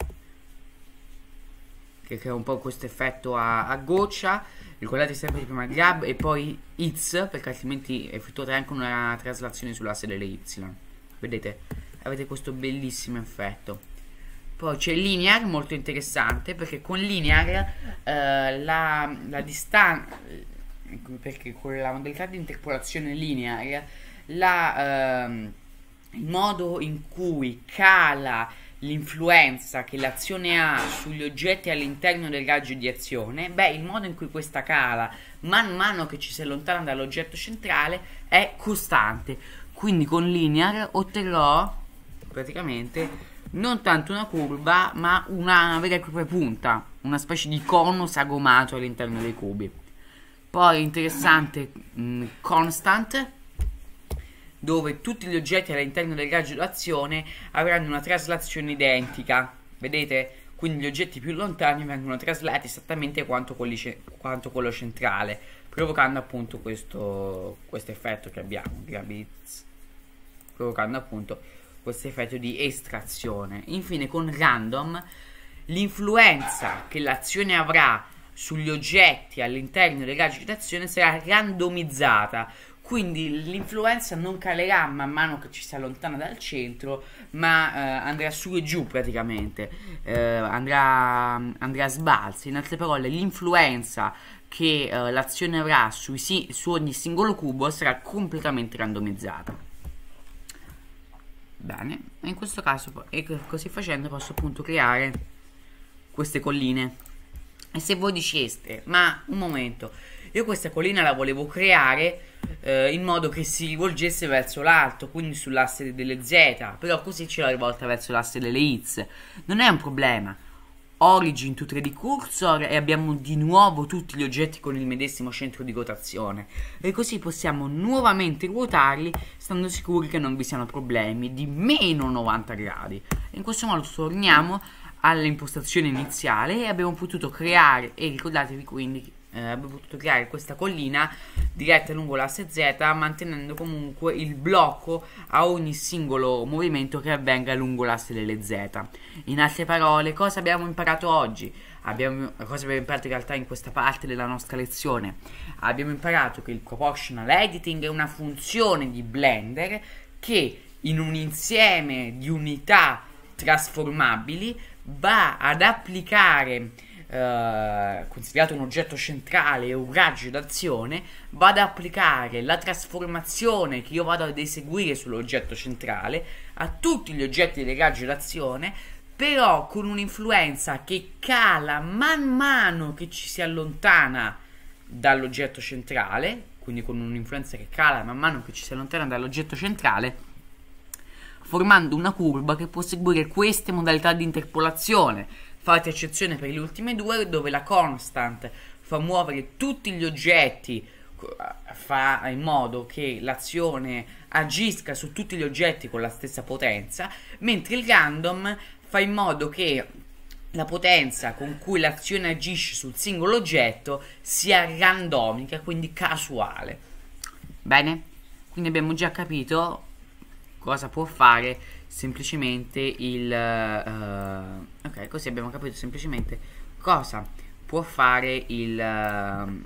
[SPEAKER 1] che crea un po' questo effetto a, a, goccia ricordate sempre prima grab e poi hits perché altrimenti effettuate anche una traslazione sull'asse delle y vedete avete questo bellissimo effetto poi c'è linear molto interessante perché con linear eh, la, la distanza perché con la modalità di interpolazione linear la, ehm, il modo in cui cala l'influenza che l'azione ha sugli oggetti all'interno del raggio di azione, beh, il modo in cui questa cala man mano che ci si allontana dall'oggetto centrale è costante. Quindi con linear otterrò praticamente non tanto una curva, ma una vera e propria punta, una specie di cono sagomato all'interno dei cubi. Poi interessante mh, mm, constant dove tutti gli oggetti all'interno del raggio d'azione avranno una traslazione identica. Vedete? Quindi gli oggetti più lontani vengono traslati esattamente quanto, quanto quello centrale, provocando appunto questo, questo effetto che abbiamo, Grabitz, provocando appunto questo effetto di estrazione. Infine con random l'influenza che l'azione avrà sugli oggetti all'interno del raggio d'azione sarà randomizzata, quindi l'influenza non calerà man mano che ci si allontana dal centro, ma eh, andrà su e giù praticamente, eh, andrà, andrà, a sbalzi. In altre parole, l'influenza che eh, l'azione avrà si- su ogni singolo cubo sarà completamente randomizzata. Bene, in questo caso, e così facendo, posso appunto creare queste colline. E se voi diceste, ma un momento, io questa collina la volevo creare eh, in modo che si rivolgesse verso l'alto, quindi sull'asse delle Z, però così ce l'ho rivolta verso l'asse delle X. Non è un problema. Origin to 3D Cursor e abbiamo di nuovo tutti gli oggetti con il medesimo centro di rotazione e così possiamo nuovamente ruotarli stando sicuri che non vi siano problemi di meno 90 gradi in questo modo torniamo all'impostazione iniziale e abbiamo potuto creare e ricordatevi quindi eh, avrebbe potuto creare questa collina diretta lungo l'asse Z mantenendo comunque il blocco a ogni singolo movimento che avvenga lungo l'asse delle Z. In altre parole, cosa abbiamo imparato oggi? Abbiamo, cosa abbiamo imparato in realtà in questa parte della nostra lezione? Abbiamo imparato che il proportional editing è una funzione di Blender che in un insieme di unità trasformabili va ad applicare eh, considerato un oggetto centrale un raggio d'azione, vado ad applicare la trasformazione che io vado ad eseguire sull'oggetto centrale a tutti gli oggetti del raggio d'azione, però con un'influenza che cala man mano che ci si allontana dall'oggetto centrale, quindi con un'influenza che cala man mano che ci si allontana dall'oggetto centrale, formando una curva che può seguire queste modalità di interpolazione fate eccezione per le ultime due dove la constant fa muovere tutti gli oggetti eh, fa in modo che l'azione agisca su tutti gli oggetti con la stessa potenza mentre il random fa in modo che la potenza con cui l'azione agisce sul singolo oggetto sia randomica quindi casuale bene quindi abbiamo già capito cosa può fare semplicemente il... Uh, ok, così abbiamo capito semplicemente cosa può fare il... Uh,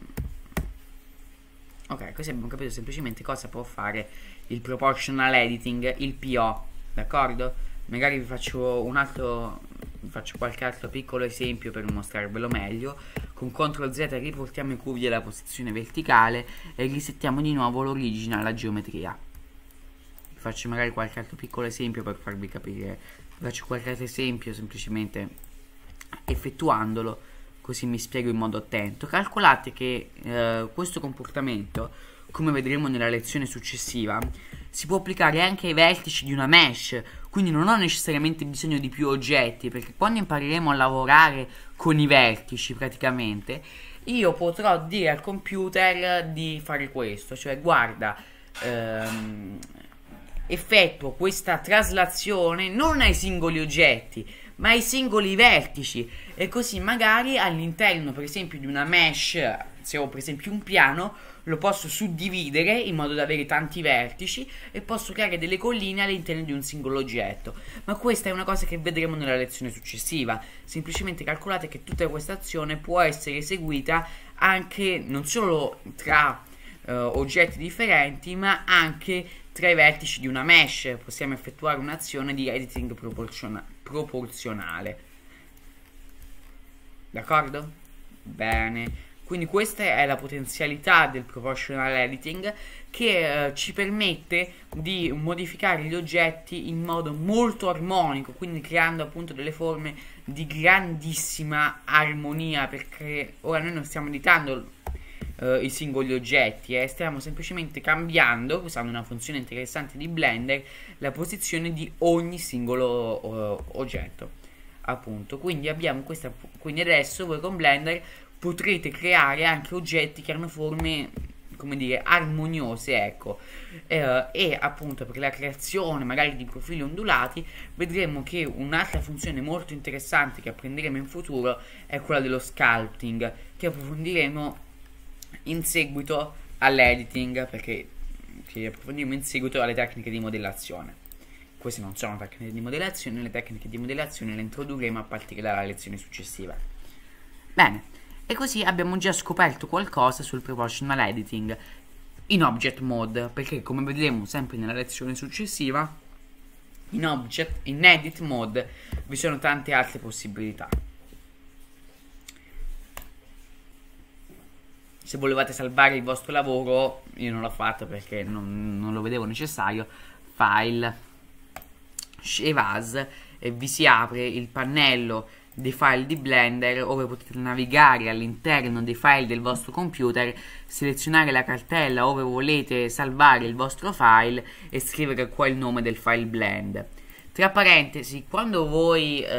[SPEAKER 1] ok, così abbiamo capito semplicemente cosa può fare il proportional editing, il PO, d'accordo? Magari vi faccio un altro... faccio qualche altro piccolo esempio per mostrarvelo meglio con CTRL Z riportiamo i curvi alla posizione verticale e risettiamo di nuovo l'origine alla geometria faccio magari qualche altro piccolo esempio per farvi capire vi faccio qualche altro esempio semplicemente effettuandolo così mi spiego in modo attento calcolate che eh, questo comportamento come vedremo nella lezione successiva si può applicare anche ai vertici di una mesh quindi non ho necessariamente bisogno di più oggetti perché quando impareremo a lavorare con i vertici praticamente io potrò dire al computer di fare questo cioè guarda ehm, effettuo questa traslazione non ai singoli oggetti, ma ai singoli vertici e così magari all'interno per esempio di una mesh, se ho per esempio un piano, lo posso suddividere in modo da avere tanti vertici e posso creare delle colline all'interno di un singolo oggetto. Ma questa è una cosa che vedremo nella lezione successiva. Semplicemente calcolate che tutta questa azione può essere eseguita anche non solo tra eh, oggetti differenti, ma anche tra i vertici di una mesh possiamo effettuare un'azione di editing proporzionale, proporzionale. d'accordo? bene quindi questa è la potenzialità del proportional editing che eh, ci permette di modificare gli oggetti in modo molto armonico, quindi creando appunto delle forme di grandissima armonia, perché ora noi non stiamo editando eh, i singoli oggetti eh. stiamo semplicemente cambiando usando una funzione interessante di Blender la posizione di ogni singolo eh, oggetto appunto quindi abbiamo questa quindi adesso voi con Blender potrete creare anche oggetti che hanno forme come dire armoniose ecco eh, e appunto per la creazione magari di profili ondulati vedremo che un'altra funzione molto interessante che apprenderemo in futuro è quella dello sculpting che approfondiremo in seguito all'editing perché ci approfondiremo in seguito alle tecniche di modellazione. Queste non sono tecniche di modellazione, le tecniche di modellazione le introdurremo a partire dalla lezione successiva. Bene, e così abbiamo già scoperto qualcosa sul proportional editing in object mode, perché come vedremo sempre nella lezione successiva, in object, in edit mode vi sono tante altre possibilità. se volevate salvare il vostro lavoro, io non l'ho fatto perché non, non lo vedevo necessario, file Shevaz e vi si apre il pannello dei file di Blender dove potete navigare all'interno dei file del vostro computer, selezionare la cartella dove volete salvare il vostro file e scrivere qua il nome del file Blend. Tra parentesi, quando voi eh,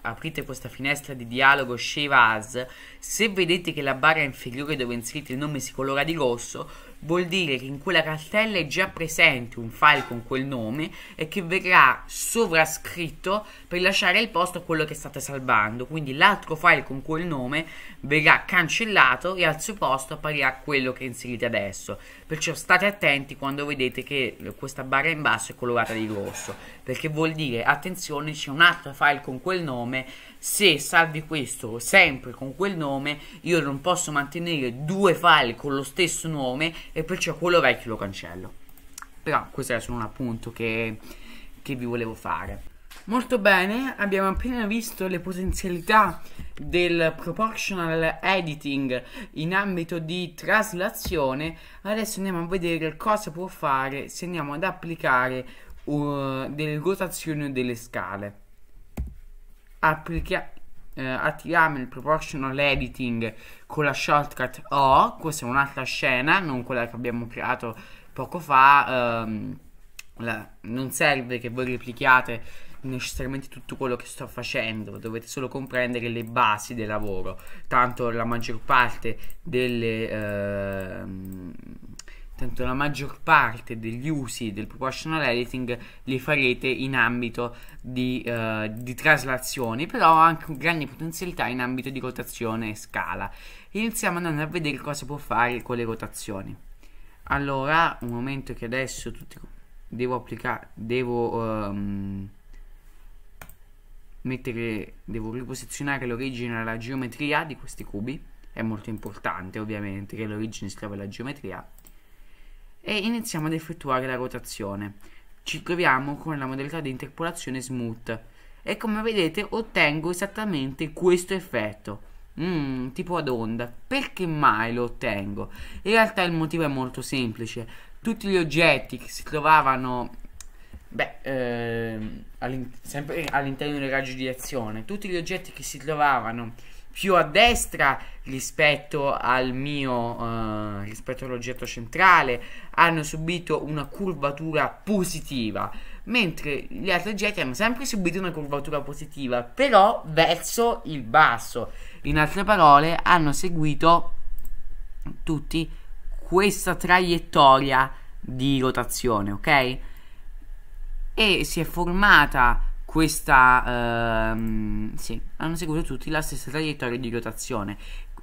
[SPEAKER 1] aprite questa finestra di dialogo Shave As, se vedete che la barra inferiore dove inserite il nome si colora di rosso, vuol dire che in quella cartella è già presente un file con quel nome e che verrà sovrascritto per lasciare il posto a quello che state salvando. Quindi l'altro file con quel nome verrà cancellato e al suo posto apparirà quello che inserite adesso. Perciò state attenti quando vedete che questa barra in basso è colorata di rosso, perché vuol dire attenzione c'è un altro file con quel nome se salvi questo sempre con quel nome io non posso mantenere due file con lo stesso nome e perciò quello vecchio lo cancello però questo era solo un appunto che, che vi volevo fare Molto bene, abbiamo appena visto le potenzialità del proportional editing in ambito di traslazione. Adesso andiamo a vedere cosa può fare se andiamo ad applicare uh, delle rotazioni o delle scale applichiamo eh, attiviamo il proportional editing con la shortcut O questa è un'altra scena non quella che abbiamo creato poco fa ehm, la, non serve che voi replichiate necessariamente tutto quello che sto facendo dovete solo comprendere le basi del lavoro tanto la maggior parte delle ehm, tanto la maggior parte degli usi del proportional editing li farete in ambito di, eh, di traslazioni, però ha anche grandi potenzialità in ambito di rotazione e scala. Iniziamo andando a vedere cosa può fare con le rotazioni. Allora, un momento che adesso tutti devo applicare, devo um, mettere, devo riposizionare l'origine alla geometria di questi cubi. È molto importante ovviamente che l'origine si trovi alla geometria e iniziamo ad effettuare la rotazione. Ci troviamo con la modalità di interpolazione smooth e come vedete ottengo esattamente questo effetto. Mm, tipo ad onda. Perché mai lo ottengo? In realtà il motivo è molto semplice. Tutti gli oggetti che si trovavano beh, ehm, all sempre all'interno del raggio di azione, tutti gli oggetti che si trovavano più a destra rispetto al mio eh, rispetto all'oggetto centrale hanno subito una curvatura positiva mentre gli altri oggetti hanno sempre subito una curvatura positiva però verso il basso in altre parole hanno seguito tutti questa traiettoria di rotazione ok e si è formata questa ehm, sì, hanno seguito tutti la stessa traiettoria di rotazione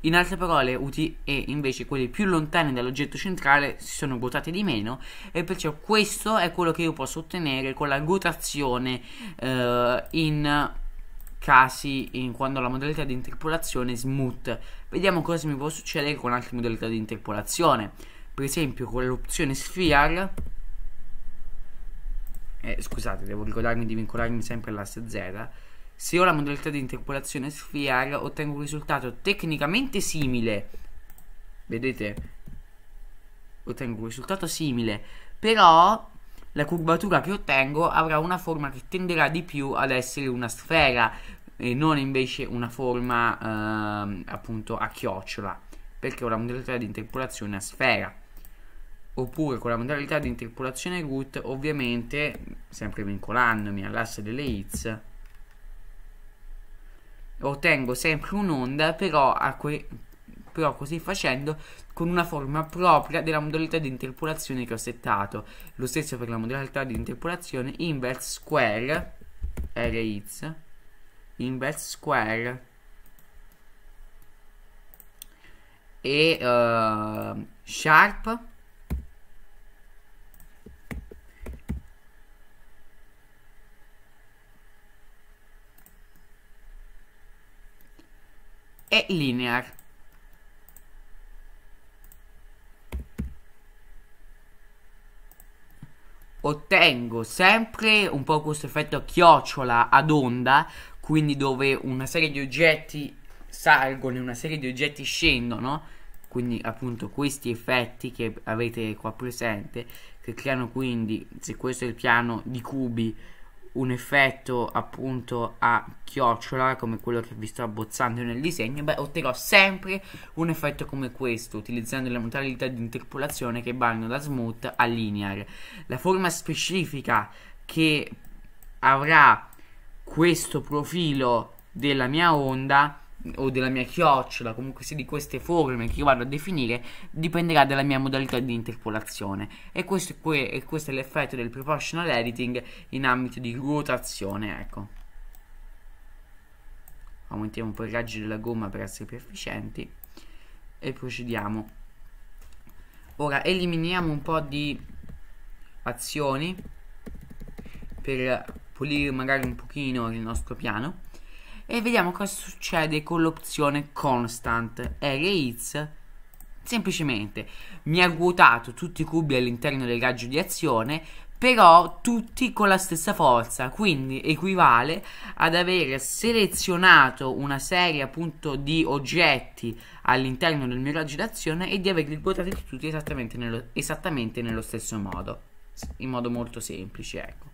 [SPEAKER 1] in altre parole, UTE invece quelli più lontani dall'oggetto centrale si sono ruotati di meno e perciò questo è quello che io posso ottenere con la rotazione eh, in casi in quando la modalità di interpolazione è smooth. Vediamo cosa mi può succedere con altre modalità di interpolazione. Per esempio con l'opzione sphere eh, scusate, devo ricordarmi di vincolarmi sempre all'asse z, se ho la modalità di interpolazione sphere ottengo un risultato tecnicamente simile, vedete? Ottengo un risultato simile, però la curvatura che ottengo avrà una forma che tenderà di più ad essere una sfera e non invece una forma eh, appunto a chiocciola perché ho la modalità di interpolazione a sfera oppure con la modalità di interpolazione root ovviamente sempre vincolandomi all'asse delle hits ottengo sempre un'onda però, però, così facendo con una forma propria della modalità di interpolazione che ho settato lo stesso per la modalità di interpolazione inverse square r hits inverse square e uh, sharp e linear. Ottengo sempre un po' questo effetto chiocciola ad onda, quindi dove una serie di oggetti salgono e una serie di oggetti scendono, quindi appunto questi effetti che avete qua presente, che creano quindi, se questo è il piano di cubi, un effetto appunto a chiocciola come quello che vi sto abbozzando nel disegno beh otterrò sempre un effetto come questo utilizzando le modalità di interpolazione che vanno da smooth a linear la forma specifica che avrà questo profilo della mia onda o della mia chiocciola, comunque sia di queste forme che io vado a definire, dipenderà dalla mia modalità di interpolazione. E questo, è, questo è l'effetto del proportional editing in ambito di ruotazione, ecco. Aumentiamo un po' i raggi della gomma per essere più efficienti e procediamo. Ora eliminiamo un po' di azioni per pulire magari un pochino il nostro piano e vediamo cosa succede con l'opzione constant rates semplicemente mi ha vuotato tutti i cubi all'interno del raggio di azione però tutti con la stessa forza quindi equivale ad aver selezionato una serie appunto di oggetti all'interno del mio raggio di azione e di averli vuotati tutti esattamente nello, esattamente nello stesso modo in modo molto semplice ecco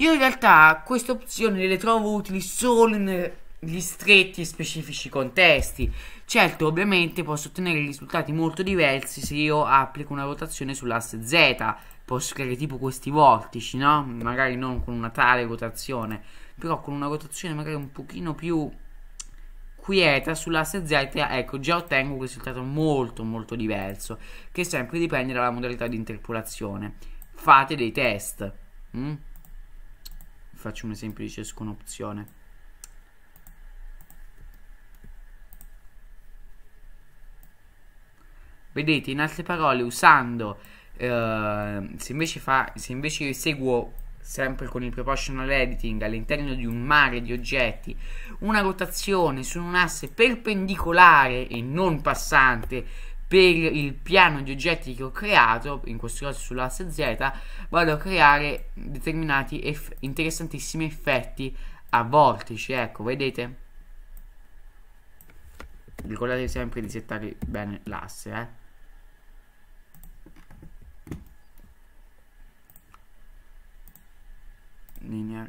[SPEAKER 1] io in realtà queste opzioni le trovo utili solo negli stretti e specifici contesti. Certo, ovviamente posso ottenere risultati molto diversi se io applico una rotazione sull'asse Z. Posso creare tipo questi vortici, no? Magari non con una tale rotazione, però con una rotazione magari un pochino più quieta sull'asse Z, ecco, già ottengo un risultato molto molto diverso, che sempre dipende dalla modalità di interpolazione. Fate dei test. Mm? faccio un esempio di ciascuna opzione vedete in altre parole usando eh, se, invece fa, se invece seguo sempre con il proportional editing all'interno di un mare di oggetti una rotazione su un asse perpendicolare e non passante per il piano di oggetti che ho creato, in questo caso sull'asse Z, vado a creare determinati eff interessantissimi effetti a vortice, ecco, vedete? Ricordate sempre di settare bene l'asse, eh? linear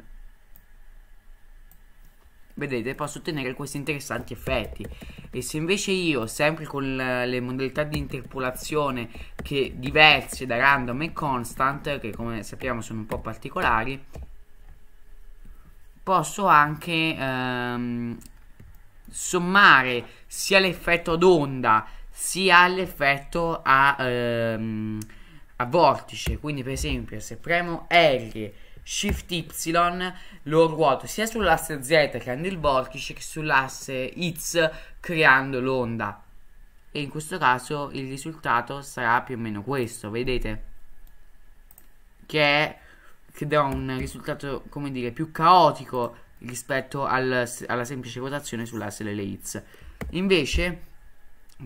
[SPEAKER 1] vedete posso ottenere questi interessanti effetti e se invece io sempre con le modalità di interpolazione che diverse da random e constant che come sappiamo sono un po' particolari posso anche ehm, sommare sia l'effetto ad onda sia l'effetto a, ehm, a vortice quindi per esempio se premo R Shift Y lo ruoto sia sull'asse Z creando il vortice che sull'asse X creando l'onda e in questo caso il risultato sarà più o meno questo vedete che, è, che dà un risultato come dire più caotico rispetto al, alla semplice rotazione sull'asse delle X invece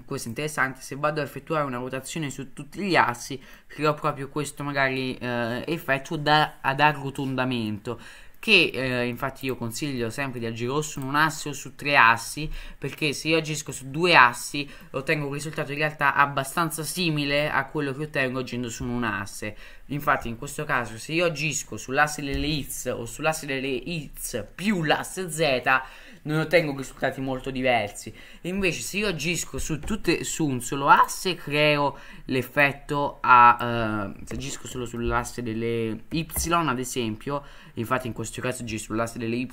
[SPEAKER 1] questo è interessante, se vado a effettuare una rotazione su tutti gli assi, creerò proprio questo magari eh, effetto da, ad arrotondamento che eh, infatti io consiglio sempre di agire o su un asse o su tre assi perché se io agisco su due assi ottengo un risultato in realtà abbastanza simile a quello che ottengo agendo su un asse infatti in questo caso se io agisco sull'asse delle x o sull'asse delle x più l'asse z non ottengo risultati molto diversi. Invece, se io agisco su, tutte, su un solo asse, creo l'effetto a. Uh, se agisco solo sull'asse delle Y, ad esempio, infatti, in questo caso agisco sull'asse delle Y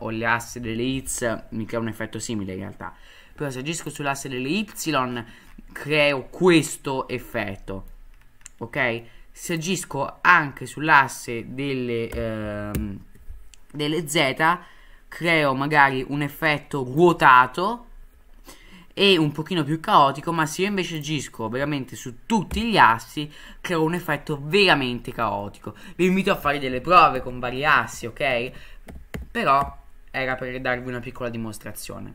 [SPEAKER 1] o le asse delle Y, mi crea un effetto simile in realtà. Però, se agisco sull'asse delle Y, creo questo effetto. Ok? Se agisco anche sull'asse delle, uh, delle Z creo magari un effetto ruotato e un pochino più caotico, ma se io invece agisco veramente su tutti gli assi, creo un effetto veramente caotico. Vi invito a fare delle prove con vari assi, ok? Però era per darvi una piccola dimostrazione.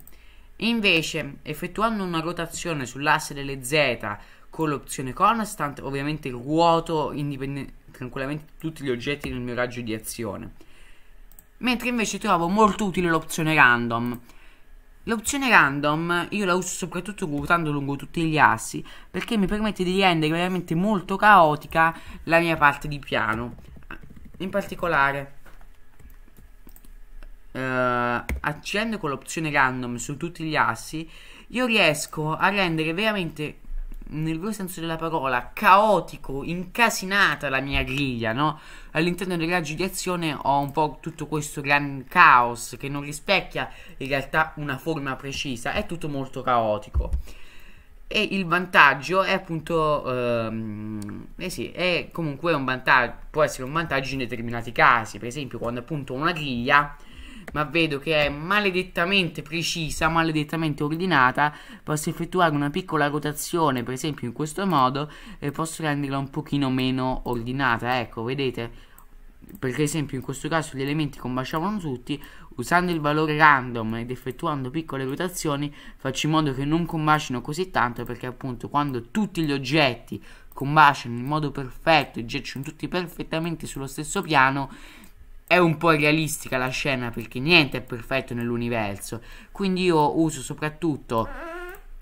[SPEAKER 1] Invece, effettuando una rotazione sull'asse delle Z con l'opzione constant, ovviamente ruoto tranquillamente tutti gli oggetti nel mio raggio di azione mentre invece trovo molto utile l'opzione random. L'opzione random io la uso soprattutto ruotando lungo tutti gli assi perché mi permette di rendere veramente molto caotica la mia parte di piano. In particolare eh, accendo con l'opzione random su tutti gli assi io riesco a rendere veramente nel vero senso della parola, caotico, incasinata la mia griglia, no? All'interno di azione ho un po' tutto questo gran caos che non rispecchia in realtà una forma precisa, è tutto molto caotico. E il vantaggio è appunto, ehm, eh sì, è comunque un vantaggio, può essere un vantaggio in determinati casi, per esempio quando appunto una griglia ma vedo che è maledettamente precisa, maledettamente ordinata, posso effettuare una piccola rotazione, per esempio in questo modo, e posso renderla un pochino meno ordinata, ecco, vedete? Per esempio in questo caso gli elementi combaciavano tutti, usando il valore random ed effettuando piccole rotazioni faccio in modo che non combacino così tanto perché appunto quando tutti gli oggetti combaciano in modo perfetto e giacciono tutti perfettamente sullo stesso piano è un po' realistica la scena perché niente è perfetto nell'universo. Quindi io uso soprattutto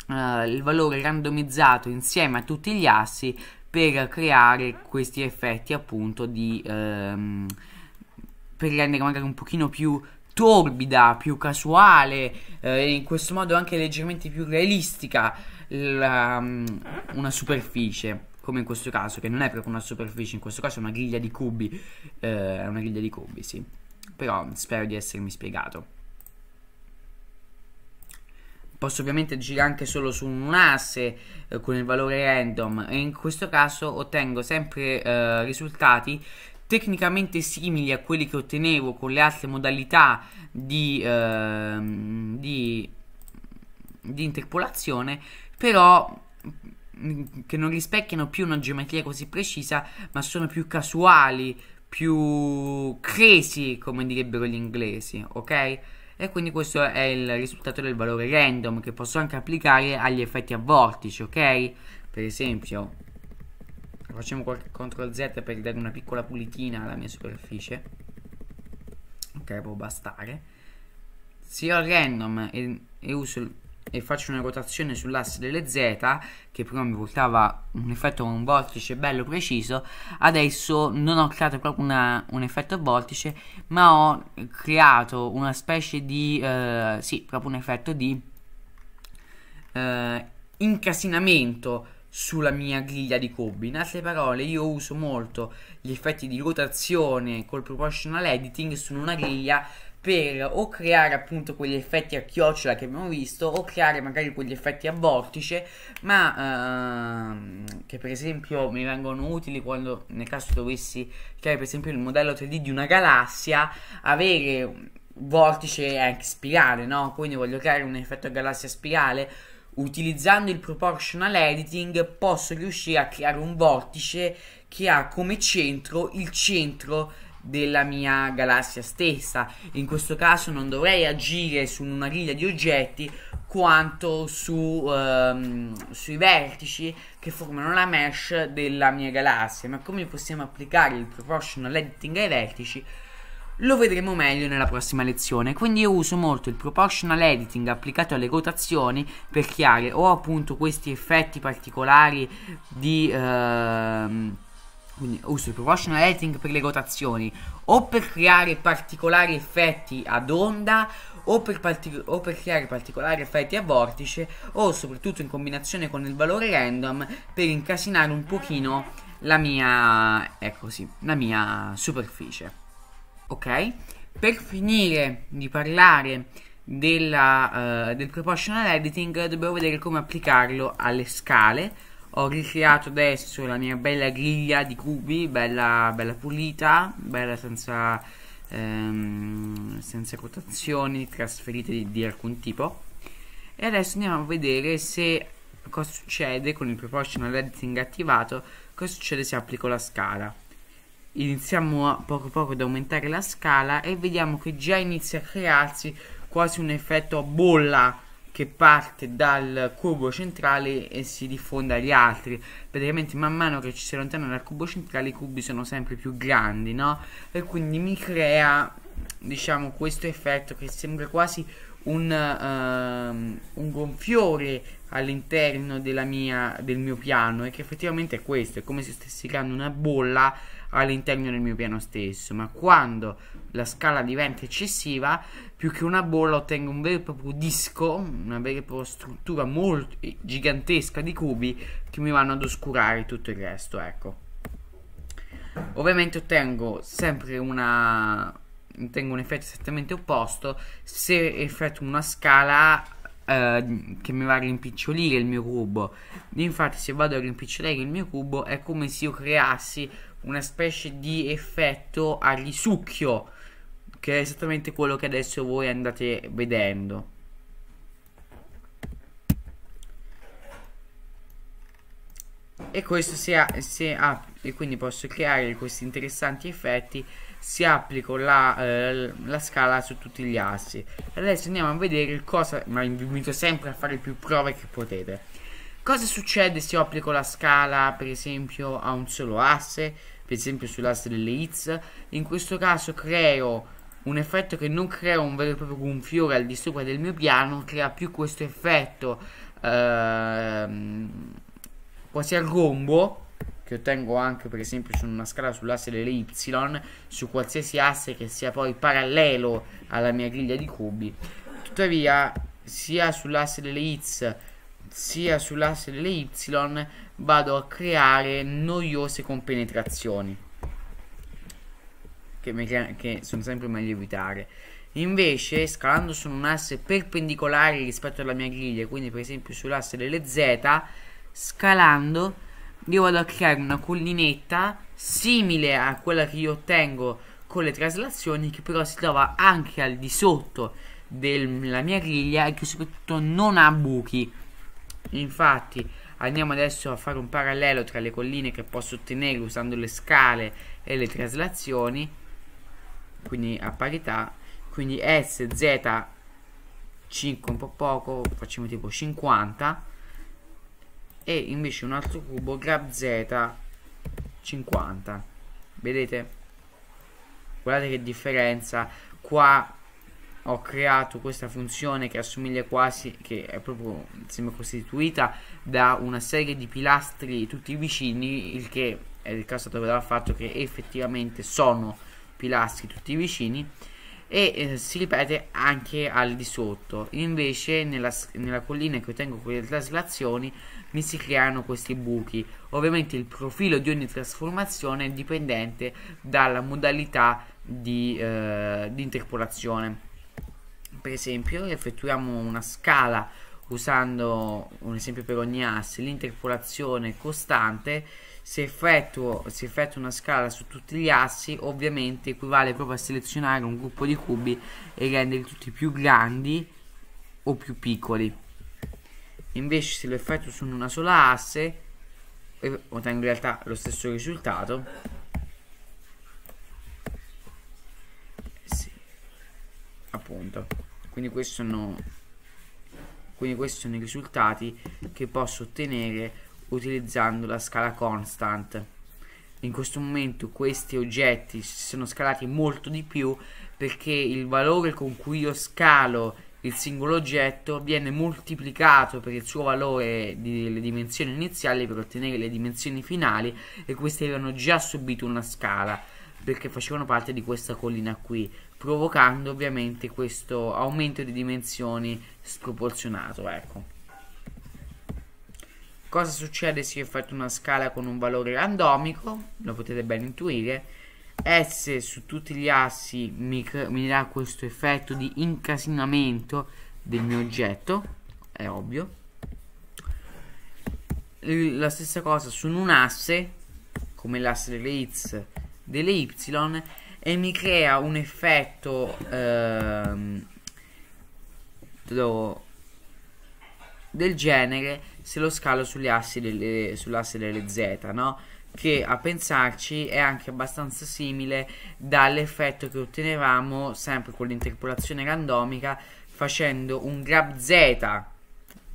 [SPEAKER 1] uh, il valore randomizzato insieme a tutti gli assi per creare questi effetti appunto di... Um, per rendere magari un pochino più torbida, più casuale, eh, in questo modo anche leggermente più realistica la, um, una superficie come in questo caso, che non è proprio una superficie, in questo caso è una griglia di cubi, eh, una griglia di cubi, sì. Però spero di essermi spiegato. Posso ovviamente girare anche solo su un asse eh, con il valore random e in questo caso ottengo sempre eh, risultati tecnicamente simili a quelli che ottenevo con le altre modalità di, eh, di, di interpolazione, però che non rispecchiano più una geometria così precisa, ma sono più casuali, più crazy, come direbbero gli inglesi, ok? E quindi questo è il risultato del valore random che posso anche applicare agli effetti a vortice, ok? Per esempio, facciamo qualche CTRL Z per dare una piccola pulitina alla mia superficie. Ok, può bastare. Se ho il random e, e uso il e faccio una rotazione sull'asse delle Z che prima mi portava un effetto con un vortice bello preciso adesso non ho creato proprio una, un effetto vortice ma ho creato una specie di eh, sì proprio un effetto di eh, incasinamento sulla mia griglia di Kobe. In altre parole, io uso molto gli effetti di rotazione col proportional editing su una griglia per o creare appunto quegli effetti a chiocciola che abbiamo visto o creare magari quegli effetti a vortice ma ehm, che per esempio mi vengono utili quando nel caso dovessi creare per esempio il modello 3D di una galassia avere un vortice anche spirale no? quindi voglio creare un effetto a galassia spirale utilizzando il proportional editing posso riuscire a creare un vortice che ha come centro il centro della mia galassia stessa. In questo caso non dovrei agire su una griglia di oggetti quanto su, ehm, sui vertici che formano la mesh della mia galassia. Ma come possiamo applicare il proportional editing ai vertici? Lo vedremo meglio nella prossima lezione, quindi io uso molto il proportional editing applicato alle rotazioni per creare o appunto questi effetti particolari di... Ehm, quindi uso oh, il proportional editing per le rotazioni o per creare particolari effetti ad onda o per, o per, creare particolari effetti a vortice o soprattutto in combinazione con il valore random per incasinare un pochino la mia, ecco sì, la mia superficie ok per finire di parlare della, uh, del proportional editing dobbiamo vedere come applicarlo alle scale ho ricreato adesso la mia bella griglia di cubi bella, bella pulita bella senza ehm, senza cotazioni trasferite di, di, alcun tipo e adesso andiamo a vedere se cosa succede con il proportional editing attivato cosa succede se applico la scala iniziamo a poco a poco ad aumentare la scala e vediamo che già inizia a crearsi quasi un effetto bolla che parte dal cubo centrale e si diffonde agli altri. Praticamente man mano che ci si allontana dal cubo centrale i cubi sono sempre più grandi, no? E quindi mi crea, diciamo, questo effetto che sembra quasi un, um, un gonfiore all'interno del mio piano e che effettivamente è questo, è come se stessi creando una bolla all'interno del mio piano stesso, ma quando la scala diventa eccessiva più che una bolla ottengo un vero e proprio disco, una vera e propria struttura molto eh, gigantesca di cubi che mi vanno ad oscurare tutto il resto, ecco. Ovviamente ottengo sempre una ottengo un effetto esattamente opposto se effetto una scala eh, che mi va a rimpicciolire il mio cubo. Infatti se vado a rimpicciolire il mio cubo è come se io creassi una specie di effetto a risucchio che è esattamente quello che adesso voi andate vedendo e questo si ha, si ha e quindi posso creare questi interessanti effetti se applico la, eh, la, scala su tutti gli assi adesso andiamo a vedere cosa ma vi invito sempre a fare più prove che potete cosa succede se io applico la scala per esempio a un solo asse per esempio sull'asse delle hits in questo caso creo un effetto che non crea un vero e proprio gonfiore al di sopra del mio piano, crea più questo effetto ehm, quasi a rombo che ottengo anche per esempio su una scala sull'asse delle y su qualsiasi asse che sia poi parallelo alla mia griglia di cubi tuttavia sia sull'asse delle x sia sull'asse delle y vado a creare noiose compenetrazioni che, mi, che sono sempre meglio evitare. Invece, scalando su un asse perpendicolare rispetto alla mia griglia, quindi per esempio sull'asse delle Z, scalando, io vado a creare una collinetta simile a quella che io ottengo con le traslazioni, che però si trova anche al di sotto della mia griglia e che soprattutto non ha buchi. Infatti, andiamo adesso a fare un parallelo tra le colline che posso ottenere usando le scale e le traslazioni quindi a parità quindi S, Z 5 un po' poco facciamo tipo 50 e invece un altro cubo grab Z 50 vedete guardate che differenza qua ho creato questa funzione che assomiglia quasi che è proprio sembra costituita da una serie di pilastri tutti vicini il che è il caso dove l'ha fatto che effettivamente sono pilastri tutti vicini e eh, si ripete anche al di sotto invece nella, nella collina che ottengo con le traslazioni mi si creano questi buchi ovviamente il profilo di ogni trasformazione è dipendente dalla modalità di, eh, di interpolazione per esempio effettuiamo una scala usando un esempio per ogni asse l'interpolazione costante se effettuo, se effettuo una scala su tutti gli assi ovviamente equivale proprio a selezionare un gruppo di cubi e renderli tutti più grandi o più piccoli invece se lo effettuo su una sola asse eh, ottengo in realtà lo stesso risultato sì. appunto quindi questi sono quindi questi sono i risultati che posso ottenere utilizzando la scala constant in questo momento questi oggetti si sono scalati molto di più perché il valore con cui io scalo il singolo oggetto viene moltiplicato per il suo valore delle dimensioni iniziali per ottenere le dimensioni finali e queste avevano già subito una scala perché facevano parte di questa collina qui provocando ovviamente questo aumento di dimensioni sproporzionato ecco Cosa succede se io effettuo una scala con un valore randomico? Lo potete ben intuire. S su tutti gli assi mi, mi dà questo effetto di incasinamento del mio oggetto, è ovvio. La stessa cosa su un asse, come l'asse delle x, delle y, e mi crea un effetto... Ehm, del genere se lo scalo eh, sull'asse delle, sull delle Z, no? che a pensarci è anche abbastanza simile dall'effetto che ottenevamo sempre con l'interpolazione randomica facendo un grab Z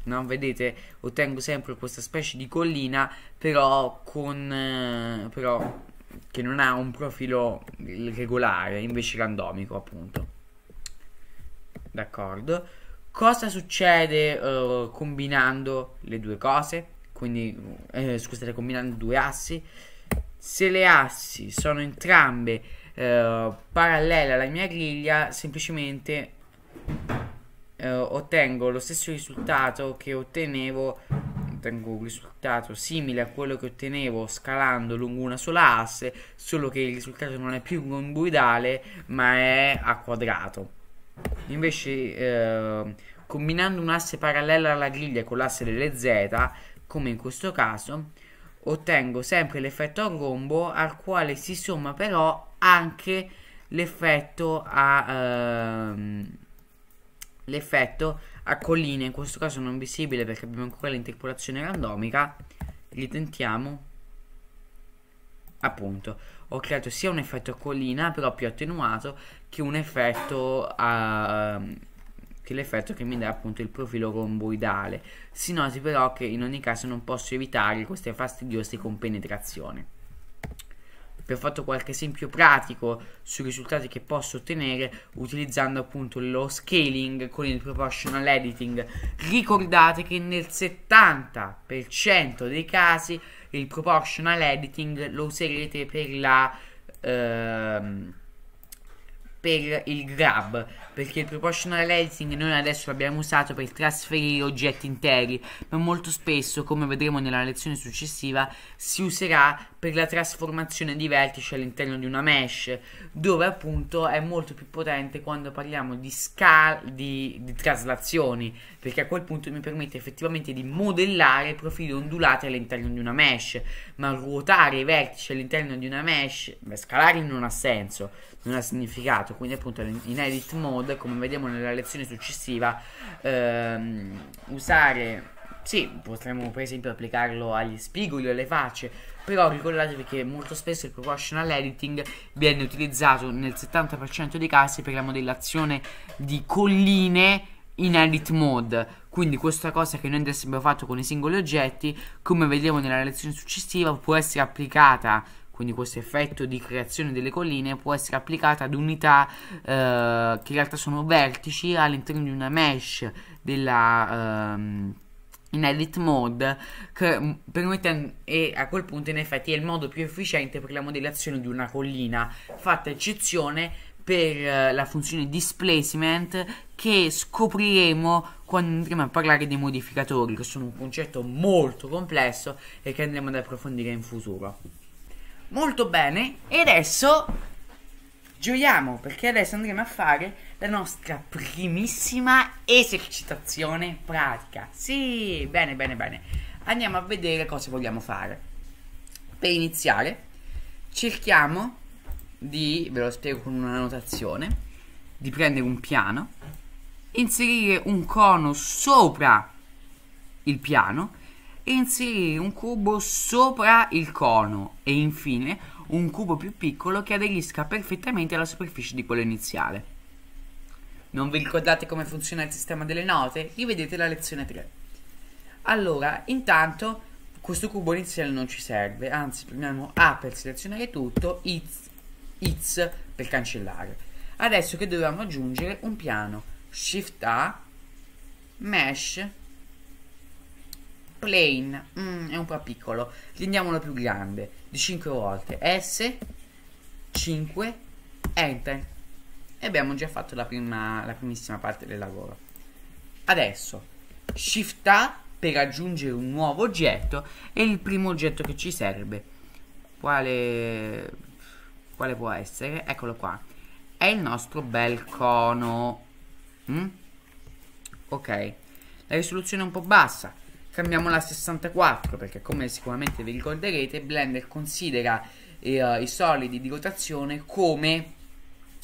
[SPEAKER 1] no? vedete ottengo sempre questa specie di collina però con eh, però che non ha un profilo regolare invece randomico appunto d'accordo Cosa succede uh, combinando le due cose? Quindi, eh, scusate, combinando due assi. Se le assi sono entrambe uh, eh, parallele alla mia griglia, semplicemente uh, ottengo lo stesso risultato che ottenevo ottengo un risultato simile a quello che ottenevo scalando lungo una sola asse, solo che il risultato non è più gongoidale, ma è a quadrato. Invece, eh, combinando un'asse parallela alla griglia con l'asse delle Z, come in questo caso, ottengo sempre l'effetto a rombo al quale si somma però anche l'effetto a... Ehm, l'effetto a colline in questo caso non visibile perché abbiamo ancora l'interpolazione randomica li tentiamo appunto ho creato sia un effetto collina però più attenuato che un effetto a, che l'effetto che mi dà appunto il profilo romboidale si noti però che in ogni caso non posso evitare queste fastidiose compenetrazioni vi ho fatto qualche esempio pratico sui risultati che posso ottenere utilizzando appunto lo scaling con il proportional editing ricordate che nel 70% dei casi il proportional editing lo userete per la ehm, per il grab perché il proportional editing noi adesso l'abbiamo usato per trasferire oggetti interi ma molto spesso come vedremo nella lezione successiva si userà per la trasformazione di vertici all'interno di una mesh dove appunto è molto più potente quando parliamo di scala di, di traslazioni perché a quel punto mi permette effettivamente di modellare profili ondulati all'interno di una mesh ma ruotare i vertici all'interno di una mesh beh, scalare non ha senso non ha significato quindi appunto in edit mode come vediamo nella lezione successiva ehm, usare sì, potremmo per esempio applicarlo agli spigoli, o alle facce, però ricordatevi che molto spesso il proportional editing viene utilizzato nel 70% dei casi per la modellazione di colline in edit mode. Quindi questa cosa che noi adesso abbiamo fatto con i singoli oggetti, come vediamo nella lezione successiva, può essere applicata quindi questo effetto di creazione delle colline può essere applicato ad unità eh, che in realtà sono vertici all'interno di una mesh della... Ehm, in edit mode che mm, permette e a quel punto in effetti è il modo più efficiente per la modellazione di una collina fatta eccezione per eh, la funzione displacement che scopriremo quando andremo a parlare dei modificatori che sono un concetto molto complesso e che andremo ad approfondire in futuro molto bene e adesso gioiamo perché adesso andremo a fare la nostra primissima esercitazione pratica. Sì, bene, bene, bene. Andiamo a vedere cosa vogliamo fare. Per iniziare cerchiamo di, ve lo spiego con una notazione, di prendere un piano, inserire un cono sopra il piano inserire un cubo sopra il cono e infine un cubo più piccolo che aderisca perfettamente alla superficie di quello iniziale. Non vi ricordate come funziona il sistema delle note? Rivedete la lezione 3. Allora, intanto questo cubo iniziale non ci serve, anzi premiamo A per selezionare tutto, X, X per cancellare. Adesso che dobbiamo aggiungere un piano, Shift A, Mesh, plain mm, è un po' piccolo rendiamolo più grande di 5 volte S 5 enter e abbiamo già fatto la, prima, la primissima parte del lavoro adesso shift A per aggiungere un nuovo oggetto e il primo oggetto che ci serve quale, quale può essere eccolo qua è il nostro bel cono mm? ok la risoluzione è un po' bassa cambiamo la 64 perché come sicuramente vi ricorderete Blender considera eh, i solidi di rotazione come eh,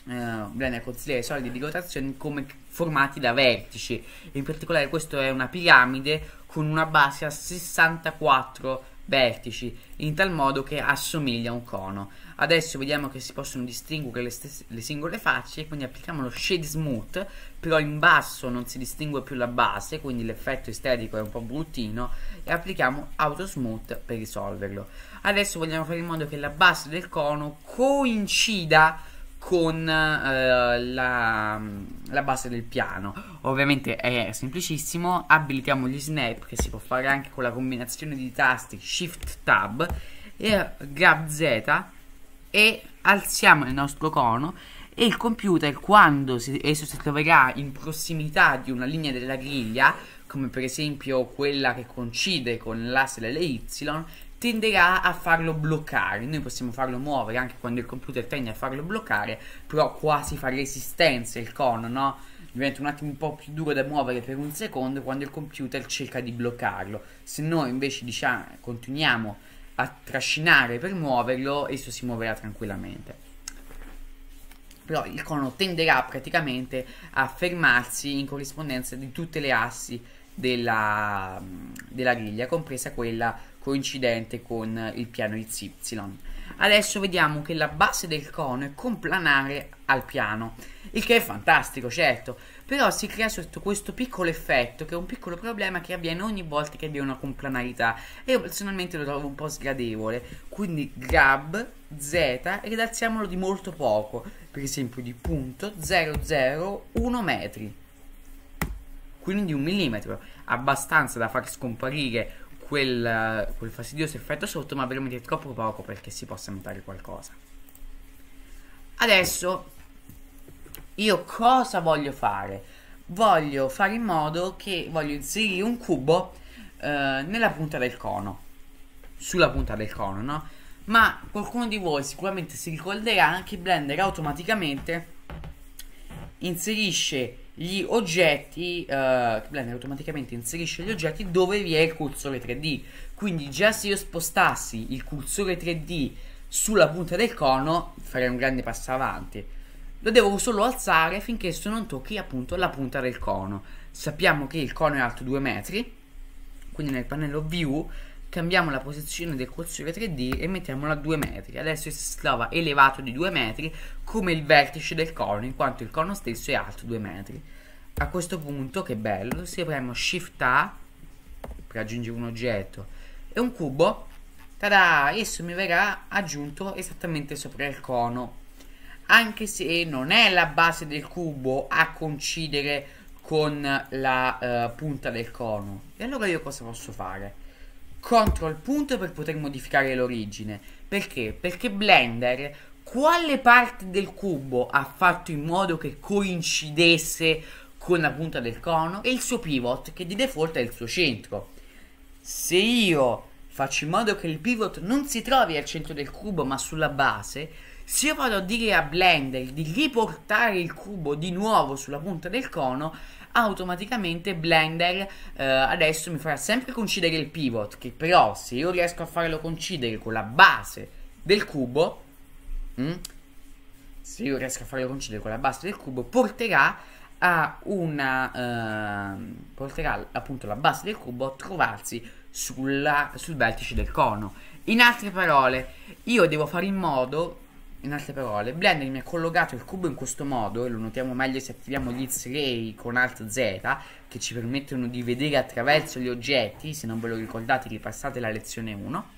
[SPEAKER 1] Blender considera i solidi di rotazione come formati da vertici in particolare questa è una piramide con una base a 64 vertici in tal modo che assomiglia a un cono Adesso vediamo che si possono distinguere le, stesse, le singole facce, quindi applichiamo lo Shade Smooth, però in basso non si distingue più la base, quindi l'effetto estetico è un po' bruttino, e applichiamo Auto Smooth per risolverlo. Adesso vogliamo fare in modo che la base del cono coincida con eh, la, la, base del piano ovviamente è semplicissimo abilitiamo gli snap che si può fare anche con la combinazione di tasti shift tab e grab z e alziamo il nostro cono e il computer quando si, esso si troverà in prossimità di una linea della griglia come per esempio quella che coincide con l'asse delle Y tenderà a farlo bloccare noi possiamo farlo muovere anche quando il computer tende a farlo bloccare però quasi fa resistenza il cono no? diventa un attimo un po' più duro da muovere per un secondo quando il computer cerca di bloccarlo se noi invece diciamo continuiamo a trascinare per muoverlo, esso si muoverà tranquillamente. Però il cono tenderà praticamente a fermarsi in corrispondenza di tutte le assi della, della griglia, compresa quella coincidente con il piano XY. Adesso vediamo che la base del cono è complanare al piano, il che è fantastico, certo, però si crea sotto questo piccolo effetto che è un piccolo problema che avviene ogni volta che vi una complanalità e io personalmente lo trovo un po' sgradevole quindi grab z ed alziamolo di molto poco per esempio di punto 001 metri quindi un millimetro abbastanza da far scomparire quel, quel fastidioso effetto sotto ma veramente troppo poco perché si possa notare qualcosa adesso io cosa voglio fare? Voglio fare in modo che voglio inserire un cubo eh, nella punta del cono, sulla punta del cono, no? Ma qualcuno di voi sicuramente si ricorderà che Blender automaticamente inserisce gli oggetti eh, Blender automaticamente inserisce gli oggetti dove vi è il cursore 3D quindi già se io spostassi il cursore 3D sulla punta del cono farei un grande passo avanti lo devo solo alzare finché se non tocchi appunto la punta del cono. Sappiamo che il cono è alto 2 metri, quindi nel pannello view cambiamo la posizione del cursore 3D e mettiamolo a 2 metri. Adesso si trova elevato di 2 metri come il vertice del cono, in quanto il cono stesso è alto 2 metri. A questo punto, che bello, se premo Shift A per aggiungere un oggetto e un cubo, tada, esso mi verrà aggiunto esattamente sopra il cono anche se non è la base del cubo a coincidere con la uh, punta del cono. E allora io cosa posso fare? Ctrl punto per poter modificare l'origine. Perché? Perché Blender quale parte del cubo ha fatto in modo che coincidesse con la punta del cono e il suo pivot che di default è il suo centro. Se io faccio in modo che il pivot non si trovi al centro del cubo ma sulla base, se io vado a dire a Blender di riportare il cubo di nuovo sulla punta del cono automaticamente Blender eh, adesso mi farà sempre concedere il pivot che però se io riesco a farlo concedere con la base del cubo mh, mm, se io riesco a farlo concedere con la base del cubo porterà a una eh, porterà appunto la base del cubo a trovarsi sulla, sul vertice del cono in altre parole io devo fare in modo in altre parole, Blender mi ha collocato il cubo in questo modo, e lo notiamo meglio se attiviamo gli X-Ray con Alt Z, che ci permettono di vedere attraverso gli oggetti, se non ve lo ricordate ripassate la lezione 1.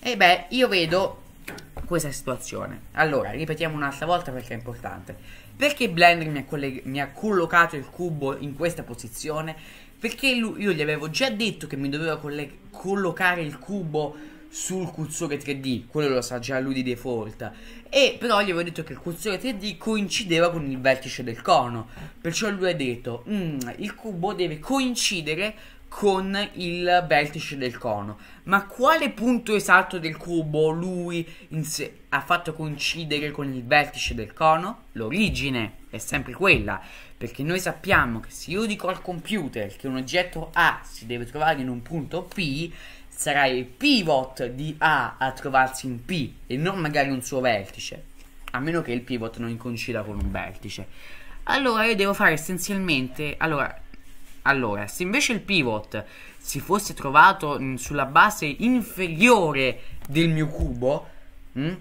[SPEAKER 1] E beh, io vedo questa situazione. Allora, ripetiamo un'altra volta perché è importante. Perché Blender mi ha, mi ha collocato il cubo in questa posizione? Perché io gli avevo già detto che mi doveva collocare il cubo sul cursore 3D, quello lo sa già lui di default. E però gli avevo detto che il cursore 3D coincideva con il vertice del cono. Perciò lui ha detto: mm, il cubo deve coincidere con il vertice del cono. Ma quale punto esatto del cubo lui se- ha fatto coincidere con il vertice del cono? L'origine è sempre quella, perché noi sappiamo che se io dico al computer che un oggetto A si deve trovare in un punto P, sarà il pivot di A a trovarsi in P e non magari un suo vertice, a meno che il pivot non coincida con un vertice. Allora io devo fare essenzialmente, allora, allora se invece il pivot si fosse trovato mh, sulla base inferiore del mio cubo, mh, hm,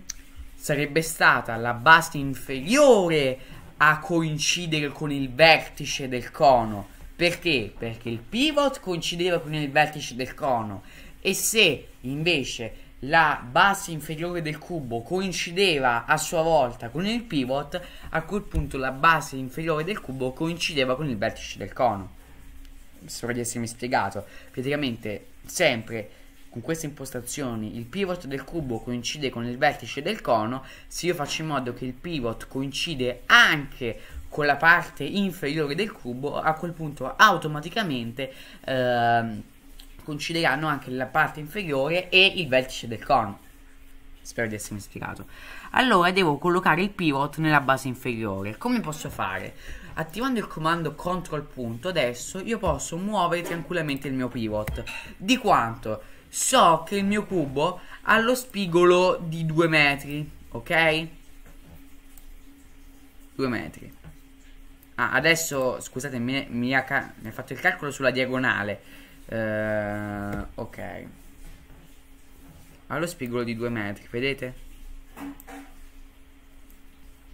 [SPEAKER 1] sarebbe stata la base inferiore a coincidere con il vertice del cono. Perché? Perché il pivot coincideva con il vertice del cono e se invece la base inferiore del cubo coincideva a sua volta con il pivot, a quel punto la base inferiore del cubo coincideva con il vertice del cono. Spero di essermi spiegato. Praticamente sempre con queste impostazioni il pivot del cubo coincide con il vertice del cono, se io faccio in modo che il pivot coincide anche con la parte inferiore del cubo, a quel punto automaticamente... Ehm, coincideranno anche la parte inferiore e il vertice del cono. Spero di essermi spiegato. Allora devo collocare il pivot nella base inferiore. Come posso fare? Attivando il comando CTRL punto adesso io posso muovere tranquillamente il mio pivot. Di quanto? So che il mio cubo ha lo spigolo di 2 metri, ok? 2 metri. Ah, adesso, scusate, mi, mi, ha, mi ha fatto il calcolo sulla diagonale eh, ok. Ha lo spigolo di 2 metri, vedete?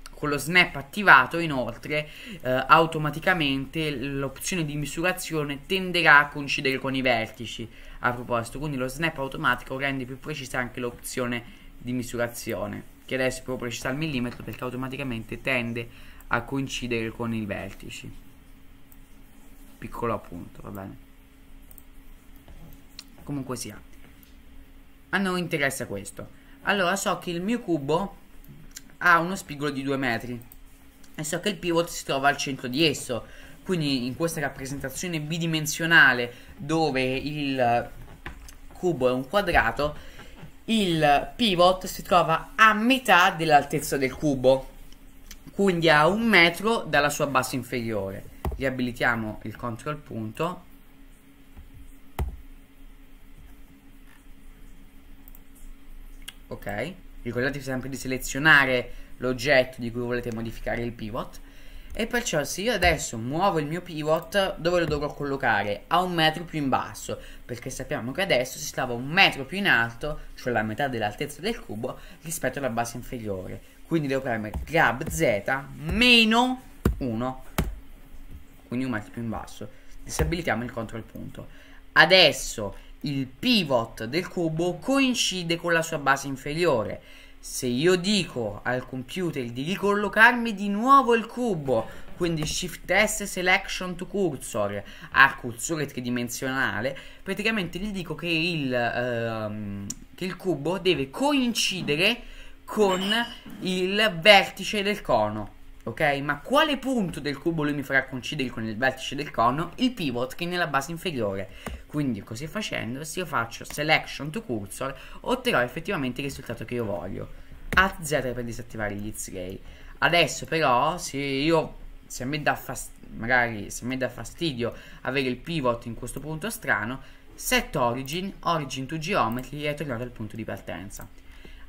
[SPEAKER 1] Con lo snap attivato, inoltre, eh, automaticamente l'opzione di misurazione tenderà a coincidere con i vertici. A proposito, quindi lo snap automatico rende più precisa anche l'opzione di misurazione, che adesso è proprio precisa al millimetro perché automaticamente tende a coincidere con i vertici. Piccolo appunto, va bene comunque sia a noi interessa questo allora so che il mio cubo ha uno spigolo di 2 metri e so che il pivot si trova al centro di esso quindi in questa rappresentazione bidimensionale dove il cubo è un quadrato il pivot si trova a metà dell'altezza del cubo quindi a un metro dalla sua base inferiore riabilitiamo il control punto ok? Ricordatevi sempre di selezionare l'oggetto di cui volete modificare il pivot e perciò se io adesso muovo il mio pivot dove lo dovrò collocare? A un metro più in basso perché sappiamo che adesso si stava un metro più in alto cioè la metà dell'altezza del cubo rispetto alla base inferiore quindi devo premere grab z meno 1 quindi un metro più in basso disabilitiamo il control punto adesso il pivot del cubo coincide con la sua base inferiore. Se io dico al computer di ricollocarmi di nuovo il cubo, quindi Shift S Selection to Cursor a cursore tridimensionale, praticamente gli dico che il, ehm, che il cubo deve coincidere con il vertice del cono ok? Ma quale punto del cubo lui mi farà coincidere con il vertice del cono? Il pivot che è nella base inferiore. Quindi così facendo, se io faccio selection to cursor, otterrò effettivamente il risultato che io voglio. AZ per disattivare gli X-ray. Adesso però, se io se a me dà fastidio, magari se a me dà fastidio avere il pivot in questo punto strano, set origin, origin to geometry e tornato al punto di partenza.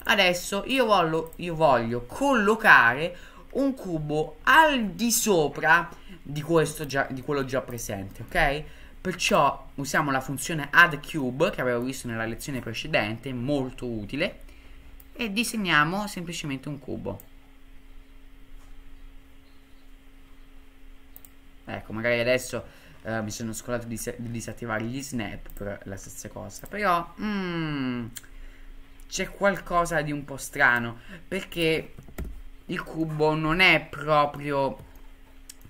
[SPEAKER 1] Adesso io voglio, io voglio collocare un cubo al di sopra di, questo già, di quello già presente, ok? Perciò usiamo la funzione add cube che avevo visto nella lezione precedente, molto utile, e disegniamo semplicemente un cubo. Ecco, magari adesso eh, mi sono scordato di, di, disattivare gli snap per la stessa cosa, però mm, c'è qualcosa di un po' strano, perché il cubo non è proprio,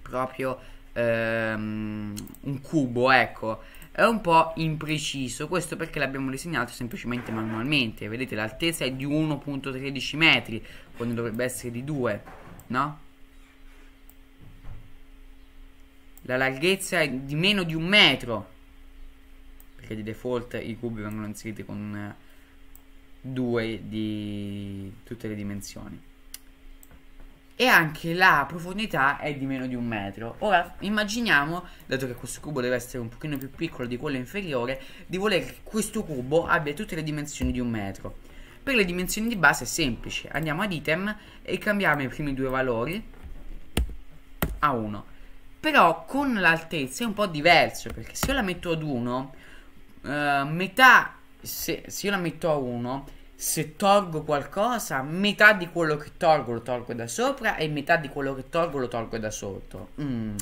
[SPEAKER 1] proprio ehm, un cubo, ecco. È un po' impreciso, questo perché l'abbiamo disegnato semplicemente manualmente. Vedete, l'altezza è di 1.13 metri, quando dovrebbe essere di 2, no? La larghezza è di meno di un metro, perché di default i cubi vengono inseriti con 2 eh, di tutte le dimensioni e anche la profondità è di meno di un metro. Ora immaginiamo, dato che questo cubo deve essere un pochino più piccolo di quello inferiore, di voler che questo cubo abbia tutte le dimensioni di un metro. Per le dimensioni di base è semplice, andiamo ad item e cambiamo i primi due valori a 1. Però con l'altezza è un po' diverso, perché se io la metto ad 1, eh, metà, se, se io la metto a 1, se tolgo qualcosa, metà di quello che tolgo lo tolgo da sopra e metà di quello che tolgo lo tolgo da sotto. Mm.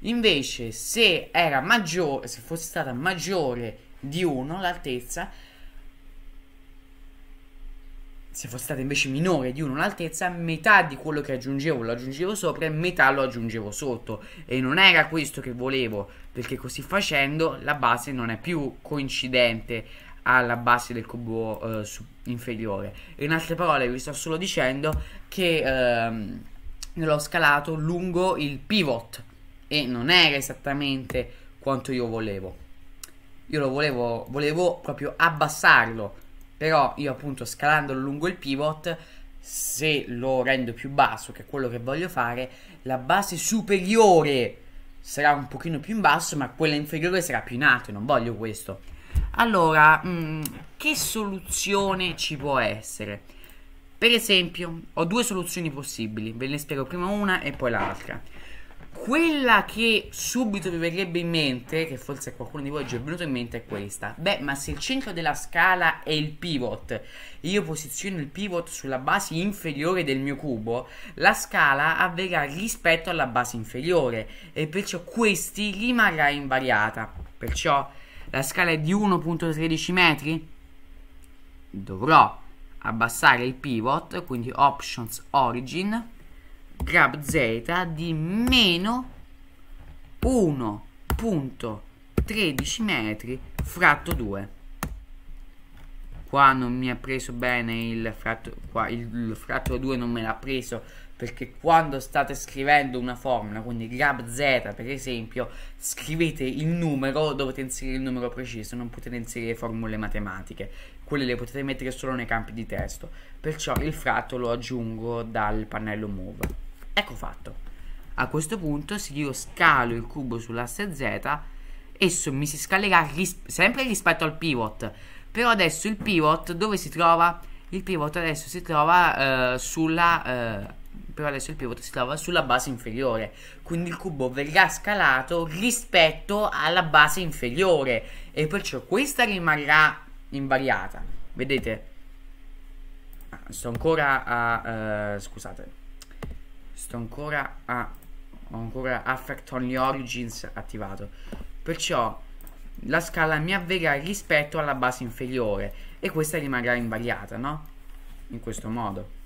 [SPEAKER 1] Invece, se era maggiore, se fosse stata maggiore di 1 l'altezza, se fosse stata invece minore di 1 l'altezza, metà di quello che aggiungevo lo aggiungevo sopra e metà lo aggiungevo sotto. E non era questo che volevo, perché così facendo la base non è più coincidente alla base del cubo eh, inferiore. In altre parole, vi sto solo dicendo che ehm, l'ho scalato lungo il pivot e non era esattamente quanto io volevo. Io lo volevo, volevo proprio abbassarlo, però io appunto scalandolo lungo il pivot se lo rendo più basso, che è quello che voglio fare, la base superiore sarà un pochino più in basso, ma quella inferiore sarà più in alto, e non voglio questo. Allora, mh, mm, che soluzione ci può essere? Per esempio, ho due soluzioni possibili, ve ne spiego prima una e poi l'altra. Quella che subito vi verrebbe in mente, che forse a qualcuno di voi è già venuto in mente, è questa. Beh, ma se il centro della scala è il pivot, e io posiziono il pivot sulla base inferiore del mio cubo, la scala avverrà rispetto alla base inferiore e perciò questi rimarrà invariata. Perciò la scala è di 1.13 metri, dovrò abbassare il pivot, quindi options origin, grab z di meno 1.13 metri fratto 2. Qua non mi ha preso bene il fratto, qua il, il fratto 2 non me l'ha preso perché quando state scrivendo una formula, quindi grab z per esempio, scrivete il numero, dovete inserire il numero preciso, non potete inserire formule matematiche, quelle le potete mettere solo nei campi di testo, perciò il fratto lo aggiungo dal pannello move. Ecco fatto. A questo punto se io scalo il cubo sull'asse z, esso mi si scalerà ris sempre rispetto al pivot, però adesso il pivot dove si trova? Il pivot adesso si trova eh, sulla... Eh, però adesso il pivot si trova sulla base inferiore, quindi il cubo verrà scalato rispetto alla base inferiore e perciò questa rimarrà invariata. Vedete? Ah, sto ancora a... Uh, scusate. Sto ancora a... Ho ancora Affect Only Origins attivato. Perciò la scala mi avverrà rispetto alla base inferiore e questa rimarrà invariata, no? In questo modo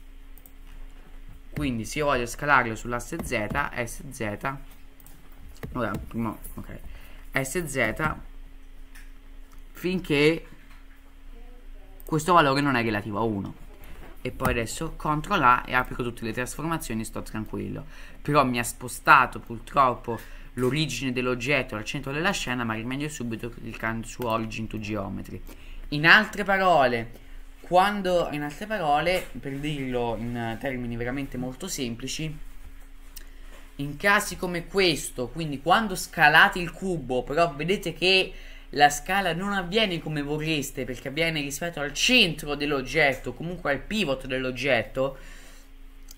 [SPEAKER 1] quindi se io voglio scalarlo sull'asse z sz ora prima ok sz finché questo valore non è relativo a 1 e poi adesso CTRL A e applico tutte le trasformazioni e sto tranquillo però mi ha spostato purtroppo l'origine dell'oggetto al centro della scena ma rimedio subito cliccando su origin to geometry in altre parole quando, in altre parole, per dirlo in termini veramente molto semplici, in casi come questo, quindi quando scalate il cubo, però vedete che la scala non avviene come vorreste, perché avviene rispetto al centro dell'oggetto, comunque al pivot dell'oggetto,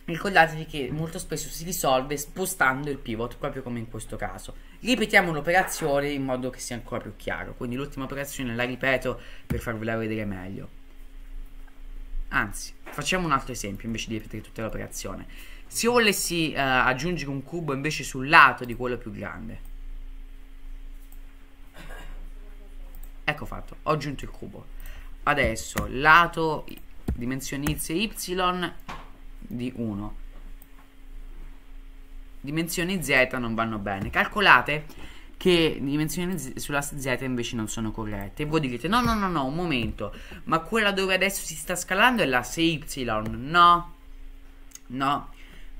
[SPEAKER 1] ricordatevi che molto spesso si risolve spostando il pivot, proprio come in questo caso. Ripetiamo l'operazione in modo che sia ancora più chiaro, quindi l'ultima operazione la ripeto per farvela vedere meglio. Anzi, facciamo un altro esempio invece di ripetere tutta l'operazione. Se io volessi eh, aggiungere un cubo invece sul lato di quello più grande, ecco fatto, ho aggiunto il cubo. Adesso lato dimensioni x e y di 1. Dimensioni z non vanno bene. Calcolate che dimensioni z- sulla Z invece non sono corrette. E voi direte: no, no, no, no, un momento, ma quella dove adesso si sta scalando è la 6Y. No, no,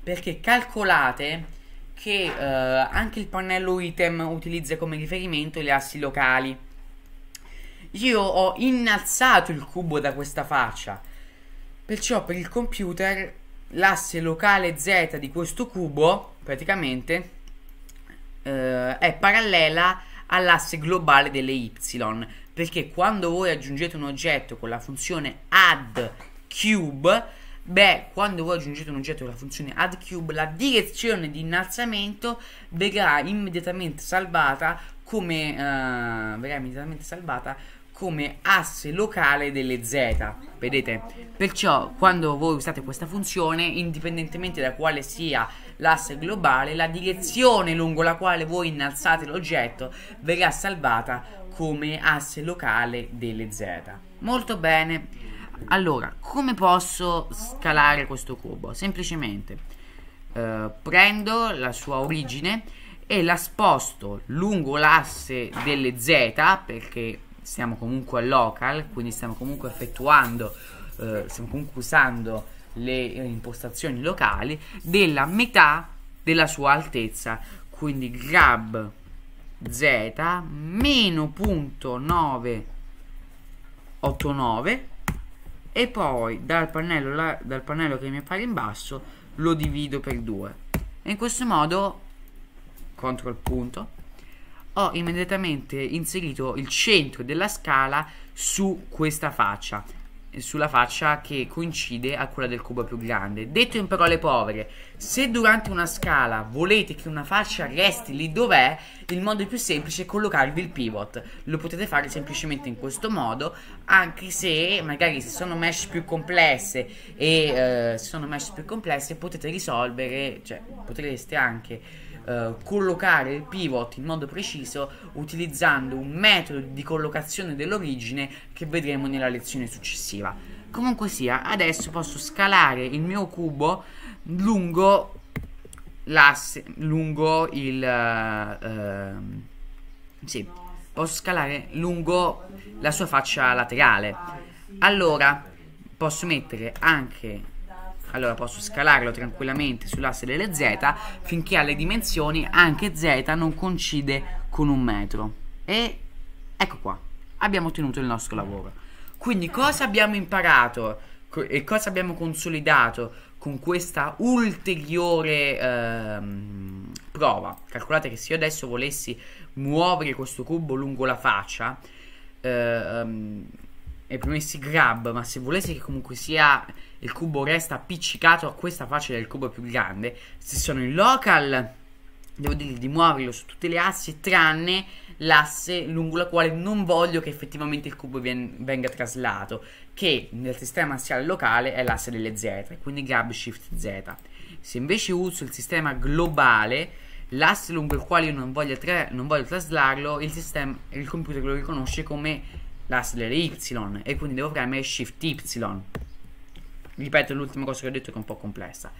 [SPEAKER 1] perché calcolate che eh, anche il pannello item utilizza come riferimento le assi locali. Io ho innalzato il cubo da questa faccia, perciò per il computer l'asse locale Z di questo cubo praticamente eh, è parallela all'asse globale delle y, perché quando voi aggiungete un oggetto con la funzione add cube, beh, quando voi aggiungete un oggetto con la funzione add cube, la direzione di innalzamento verrà immediatamente salvata come, eh, verrà immediatamente salvata come asse locale delle z vedete perciò quando voi usate questa funzione indipendentemente da quale sia l'asse globale, la direzione lungo la quale voi innalzate l'oggetto verrà salvata come asse locale delle z. Molto bene. Allora, come posso scalare questo cubo? Semplicemente eh, prendo la sua origine e la sposto lungo l'asse delle z perché siamo comunque a local, quindi stiamo comunque effettuando, eh, stiamo comunque usando le eh, impostazioni locali della metà della sua altezza quindi grab z meno 0.989 e poi dal pannello, la, dal pannello che mi appare in basso lo divido per 2 e in questo modo control punto ho immediatamente inserito il centro della scala su questa faccia sulla faccia che coincide a quella del cubo più grande. Detto in parole povere, se durante una scala volete che una faccia resti lì dov'è, il modo più semplice è collocarvi il pivot. Lo potete fare semplicemente in questo modo, anche se magari se sono mesh più complesse e eh, se sono mesh più complesse potete risolvere, cioè potreste anche eh, collocare il pivot in modo preciso utilizzando un metodo di collocazione dell'origine che vedremo nella lezione successiva. Comunque sia, adesso posso scalare il mio cubo lungo l'asse, lungo il... Eh, ehm, sì, posso scalare lungo la sua faccia laterale. Allora, posso mettere anche allora posso scalarlo tranquillamente sull'asse delle z finché alle dimensioni anche z non coincide con un metro e ecco qua abbiamo ottenuto il nostro lavoro quindi cosa abbiamo imparato e cosa abbiamo consolidato con questa ulteriore ehm, prova calcolate che se io adesso volessi muovere questo cubo lungo la faccia eh, ehm, e premessi grab ma se volessi che comunque sia il cubo resta appiccicato a questa faccia del cubo più grande. Se sono in local, devo dire di muoverlo su tutte le assi, tranne l'asse lungo la quale non voglio che effettivamente il cubo venga traslato, che nel sistema assiale locale è l'asse delle Z, quindi grab shift Z. Se invece uso il sistema globale, l'asse lungo il quale io non voglio, non voglio traslarlo, il, sistema, il computer lo riconosce come l'asse delle Y e quindi devo premere shift Y ripeto l'ultima cosa che ho detto che è un po' complessa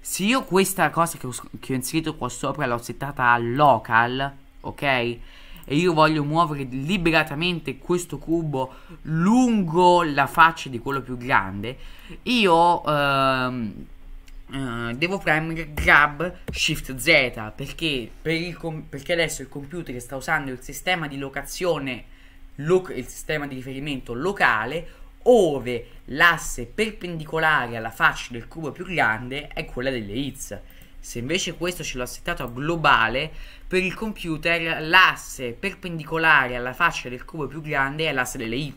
[SPEAKER 1] se io questa cosa che ho, che ho inserito qua sopra l'ho settata a local ok e io voglio muovere liberatamente questo cubo lungo la faccia di quello più grande io ehm, Uh, devo premere grab shift z perché, per com- perché, adesso il computer sta usando il sistema di locazione lo- il sistema di riferimento locale ove l'asse perpendicolare alla faccia del cubo più grande è quella delle X. Se invece questo ce l'ho settato a globale, per il computer l'asse perpendicolare alla faccia del cubo più grande è l'asse delle Y,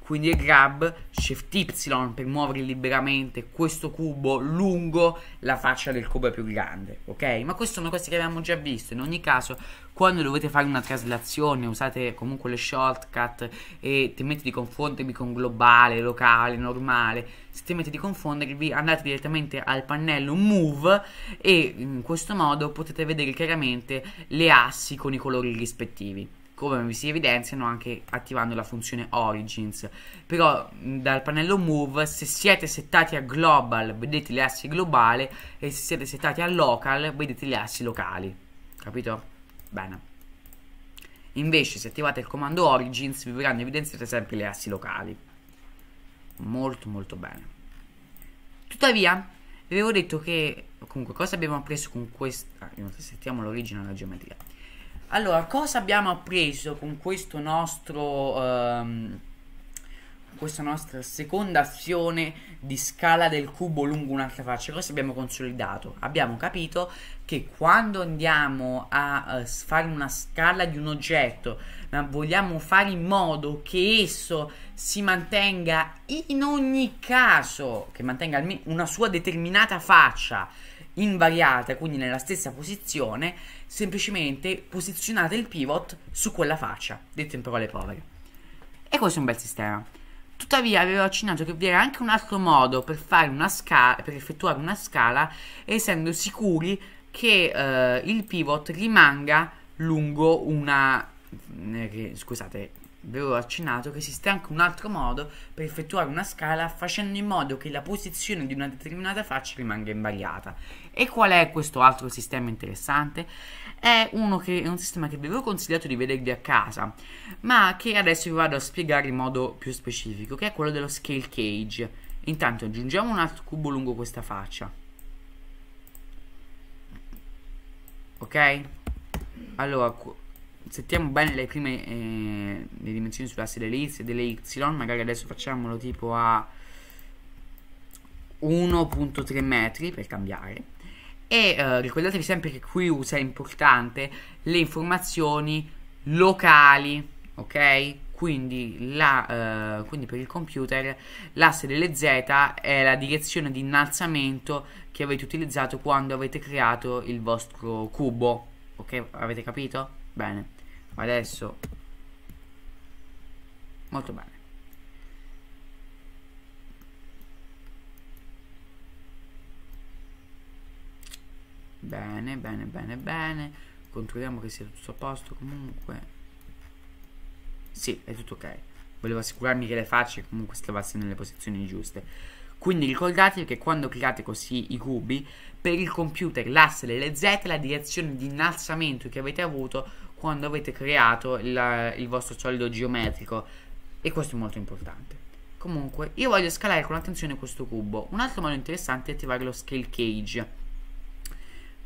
[SPEAKER 1] quindi grab shift Y per muovere liberamente questo cubo lungo la faccia del cubo più grande, ok? Ma queste sono cose che abbiamo già visto, in ogni caso quando dovete fare una traslazione usate comunque le shortcut e temete di confondervi con globale, locale, normale, se temete di confondervi andate direttamente al pannello move e in questo modo potete vedere chiaramente le assi con i colori rispettivi come vi si evidenziano anche attivando la funzione Origins. Però mm, dal pannello Move, se siete settati a Global, vedete le assi globali e se siete settati a Local, vedete le assi locali. Capito? Bene. Invece se attivate il comando origins vi verranno evidenziate sempre le assi locali. Molto molto bene. Tuttavia, vi avevo detto che comunque cosa abbiamo appreso con questa... Ah, eh, settiamo l'origine della geometria. Allora, cosa abbiamo appreso con questo nostro... Ehm, questa nostra seconda azione di scala del cubo lungo un'altra faccia. Cosa abbiamo consolidato? Abbiamo capito che quando andiamo a uh, fare una scala di un oggetto, ma vogliamo fare in modo che esso si mantenga in ogni caso, che mantenga almeno una sua determinata faccia invariata, quindi nella stessa posizione, semplicemente posizionate il pivot su quella faccia, detto in parole povere. E questo è un bel sistema. Tuttavia avevo accennato che vi era anche un altro modo per, scala, per effettuare una scala, essendo sicuri che eh, il pivot rimanga lungo una... Mm, eh, scusate, ve l'ho accennato che esiste anche un altro modo per effettuare una scala facendo in modo che la posizione di una determinata faccia rimanga invariata. E qual è questo altro sistema interessante? è, che, è un sistema che vi avevo consigliato di vedervi a casa, ma che adesso vi vado a spiegare in modo più specifico, che è quello dello scale cage. Intanto aggiungiamo un altro cubo lungo questa faccia. Ok? Allora, settiamo bene le prime eh, le dimensioni sull'asse delle x e delle y, magari adesso facciamolo tipo a 1.3 metri per cambiare e eh, ricordatevi sempre che qui usa è importante le informazioni locali, ok? Quindi, la, eh, quindi per il computer l'asse delle Z è la direzione di innalzamento che avete utilizzato quando avete creato il vostro cubo, ok? Avete capito? Bene, adesso molto bene. Bene, bene, bene, bene. Controlliamo che sia tutto a posto comunque. Sì, è tutto ok. Volevo assicurarmi che le facce comunque stavassero nelle posizioni giuste. Quindi ricordatevi che quando create così i cubi, per il computer l'asse delle Z è la direzione di innalzamento che avete avuto quando avete creato il, il vostro solido geometrico. E questo è molto importante. Comunque, io voglio scalare con attenzione questo cubo. Un altro modo interessante è attivare lo scale cage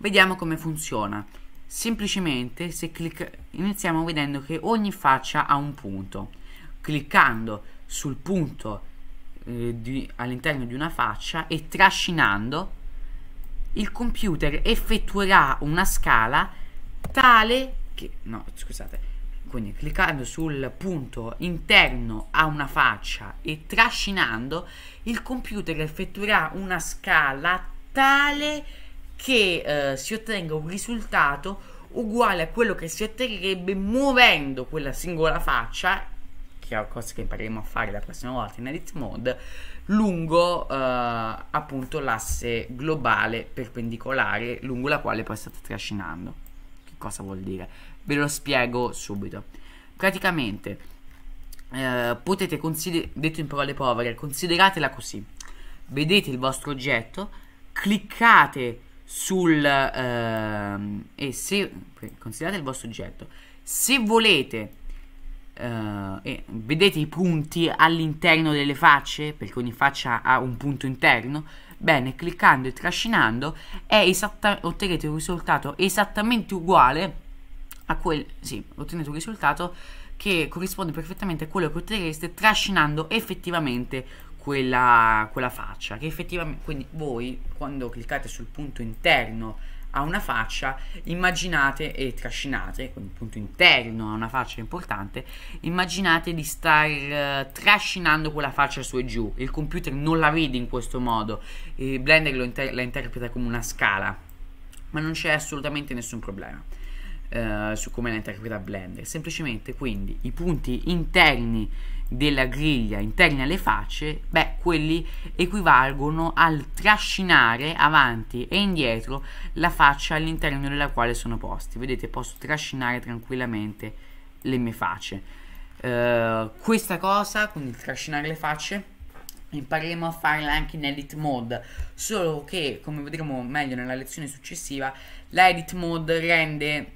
[SPEAKER 1] Vediamo come funziona. Semplicemente se clic... iniziamo vedendo che ogni faccia ha un punto. Cliccando sul punto eh, all'interno di una faccia e trascinando il computer effettuerà una scala tale che no scusate quindi cliccando sul punto interno a una faccia e trascinando il computer effettuerà una scala tale che eh, si ottenga un risultato uguale a quello che si otterrebbe muovendo quella singola faccia, che è una cosa che impareremo a fare la prossima volta in edit mode, lungo eh, appunto l'asse globale perpendicolare lungo la quale poi state trascinando. Che cosa vuol dire? Ve lo spiego subito. Praticamente eh, potete considerare, detto in parole povere, consideratela così. Vedete il vostro oggetto, cliccate sul ehm, e se considerate il vostro oggetto se volete eh, e vedete i punti all'interno delle facce perché ogni faccia ha un punto interno bene cliccando e trascinando otterrete un risultato esattamente uguale a quel sì ottenete un risultato che corrisponde perfettamente a quello che otterreste trascinando effettivamente quella, quella faccia che effettivamente quindi voi quando cliccate sul punto interno a una faccia immaginate e trascinate quindi il punto interno a una faccia importante immaginate di star uh, trascinando quella faccia su e giù il computer non la vede in questo modo il blender inter la interpreta come una scala ma non c'è assolutamente nessun problema uh, su come la interpreta blender semplicemente quindi i punti interni della griglia interna alle facce, beh, quelli equivalgono al trascinare avanti e indietro la faccia all'interno della quale sono posti. Vedete, posso trascinare tranquillamente le mie facce. Uh, questa cosa, quindi trascinare le facce, impareremo a farla anche in edit mode, solo che, come vedremo meglio nella lezione successiva, l'edit mode rende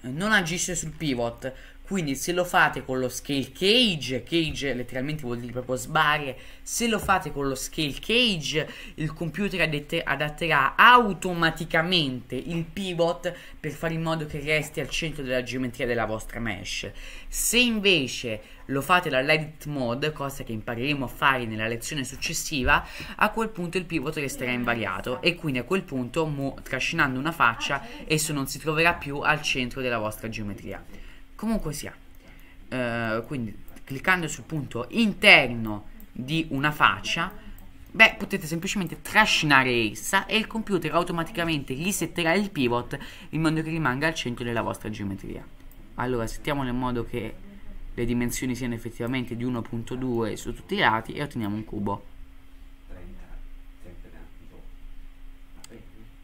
[SPEAKER 1] non agisce sul pivot quindi se lo fate con lo scale cage, cage letteralmente vuol dire proprio sbarre, se lo fate con lo scale cage il computer adatterà automaticamente il pivot per fare in modo che resti al centro della geometria della vostra mesh. Se invece lo fate dall'edit mode, cosa che impareremo a fare nella lezione successiva, a quel punto il pivot resterà invariato e quindi a quel punto trascinando una faccia ah, esso non si troverà più al centro della vostra geometria comunque sia eh, quindi cliccando sul punto interno di una faccia beh potete semplicemente trascinare essa e il computer automaticamente risetterà il pivot in modo che rimanga al centro della vostra geometria allora settiamo in modo che le dimensioni siano effettivamente di 1.2 su tutti i lati e otteniamo un cubo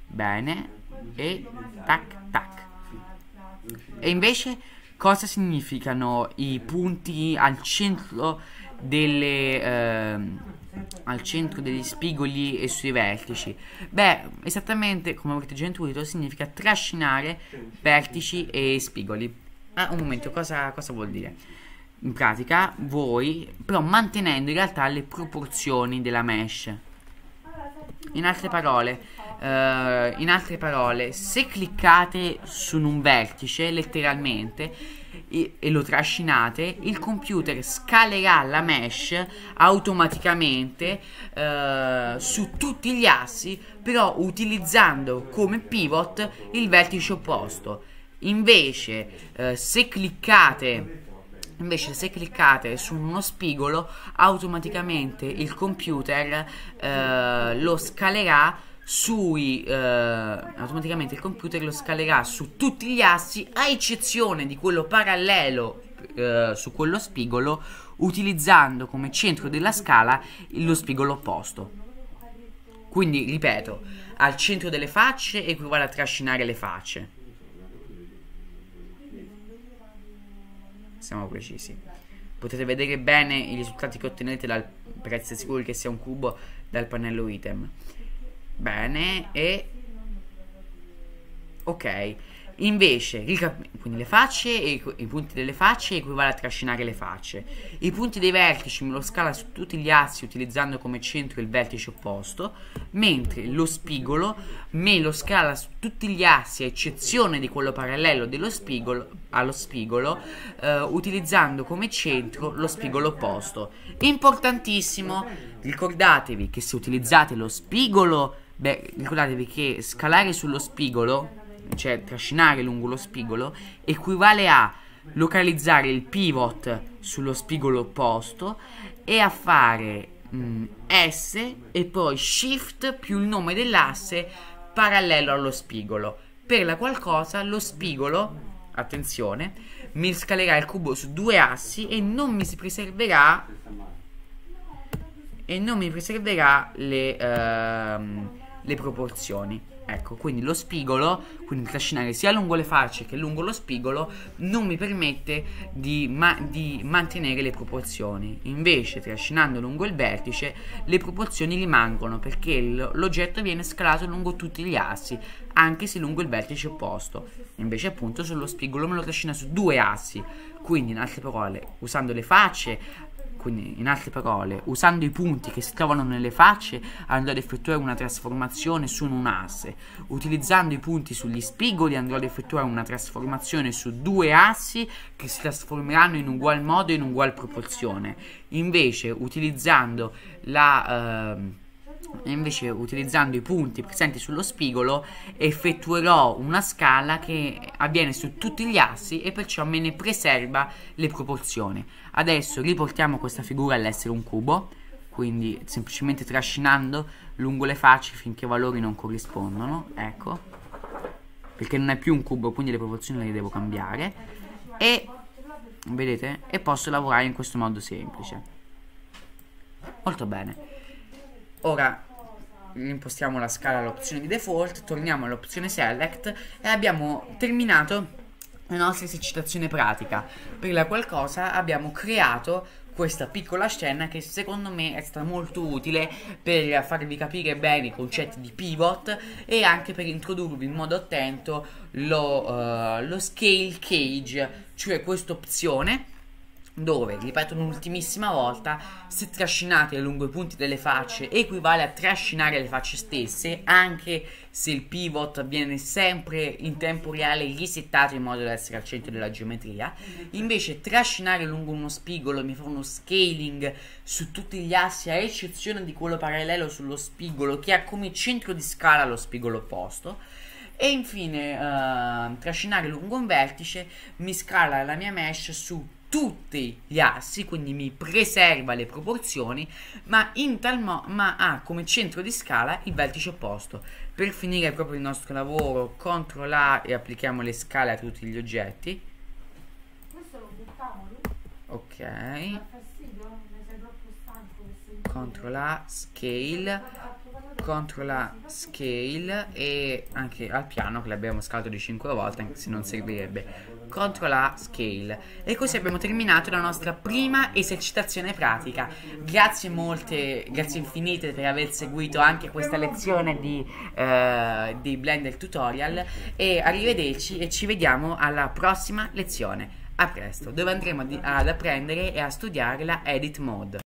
[SPEAKER 1] bene e tac tac e invece cosa significano i punti al centro delle, eh, al centro degli spigoli e sui vertici? Beh, esattamente come avete già intuito, significa trascinare vertici e spigoli. Ah, un momento, cosa, cosa vuol dire? In pratica, voi, però mantenendo in realtà le proporzioni della mesh. In altre parole, Uh, in altre parole, se cliccate su un vertice letteralmente e, e, lo trascinate, il computer scalerà la mesh automaticamente uh, su tutti gli assi, però utilizzando come pivot il vertice opposto. Invece, uh, se cliccate Invece se cliccate su uno spigolo automaticamente il computer lo scalerà sui eh, automaticamente il computer lo scalerà su tutti gli assi a eccezione di quello parallelo eh, su quello spigolo utilizzando come centro della scala lo spigolo opposto quindi ripeto al centro delle facce equivale a trascinare le facce siamo precisi potete vedere bene i risultati che ottenete dal per essere sicuri che sia un cubo dal pannello item Bene, e... Ok. Invece, il, quindi le facce e i, punti delle facce equivale a trascinare le facce. I punti dei vertici me lo scala su tutti gli assi utilizzando come centro il vertice opposto, mentre lo spigolo me lo scala su tutti gli assi a eccezione di quello parallelo spigolo, allo spigolo, eh, utilizzando come centro lo spigolo opposto. Importantissimo, ricordatevi che se utilizzate lo spigolo Beh, ricordatevi che scalare sullo spigolo, cioè trascinare lungo lo spigolo, equivale a localizzare il pivot sullo spigolo opposto e a fare mh, mm, S e poi Shift più il nome dell'asse parallelo allo spigolo. Per la qualcosa lo spigolo, attenzione, mi scalerà il cubo su due assi e non mi si preserverà e non mi preserverà le... Uh, le proporzioni. Ecco, quindi lo spigolo, quindi trascinare sia lungo le facce che lungo lo spigolo, non mi permette di, ma di mantenere le proporzioni. Invece, trascinando lungo il vertice, le proporzioni rimangono perché l'oggetto viene scalato lungo tutti gli assi, anche se lungo il vertice opposto. Invece, appunto, sullo spigolo me lo trascina su due assi. Quindi, in altre parole, usando le facce quindi, in altre parole, usando i punti che si trovano nelle facce, andrò ad effettuare una trasformazione su un asse. Utilizzando i punti sugli spigoli, andrò ad effettuare una trasformazione su due assi che si trasformeranno in ugual modo e in ugual proporzione. Invece, utilizzando la... Ehm, e invece utilizzando i punti presenti sullo spigolo effettuerò una scala che avviene su tutti gli assi e perciò me ne preserva le proporzioni. Adesso riportiamo questa figura all'essere un cubo, quindi semplicemente trascinando lungo le facce finché i valori non corrispondono, ecco, perché non è più un cubo quindi le proporzioni le devo cambiare e vedete e posso lavorare in questo modo semplice molto bene Ora impostiamo la scala all'opzione di default, torniamo all'opzione select e abbiamo terminato la nostra esercitazione pratica, per la qual abbiamo creato questa piccola scena che secondo me è stata molto utile per farvi capire bene i concetti di pivot e anche per introdurvi in modo attento lo, uh, lo scale cage, cioè questa opzione dove, ripeto un'ultimissima volta, se trascinate lungo i punti delle facce equivale a trascinare le facce stesse, anche se il pivot viene sempre in tempo reale risettato in modo da essere al centro della geometria, invece trascinare lungo uno spigolo mi fa uno scaling su tutti gli assi, a eccezione di quello parallelo sullo spigolo che ha come centro di scala lo spigolo opposto, e infine uh, trascinare lungo un vertice mi scala la mia mesh su tutti gli assi, quindi mi preserva le proporzioni, ma, in tal ma, ha come centro di scala il vertice opposto. Per finire proprio il nostro lavoro, CTRL A e applichiamo le scale a tutti gli oggetti. Questo lo buttiamo lì. Ok. CTRL A, scale, CTRL cioè, A, scale e anche al piano che l'abbiamo scalato di 5 volte, anche se non servirebbe contro la scale. E così abbiamo terminato la nostra prima esercitazione pratica. Grazie molte, grazie infinite per aver seguito anche questa lezione di, eh, di Blender Tutorial e arrivederci e ci vediamo alla prossima lezione. A presto, dove andremo ad apprendere e a studiare la Edit Mode.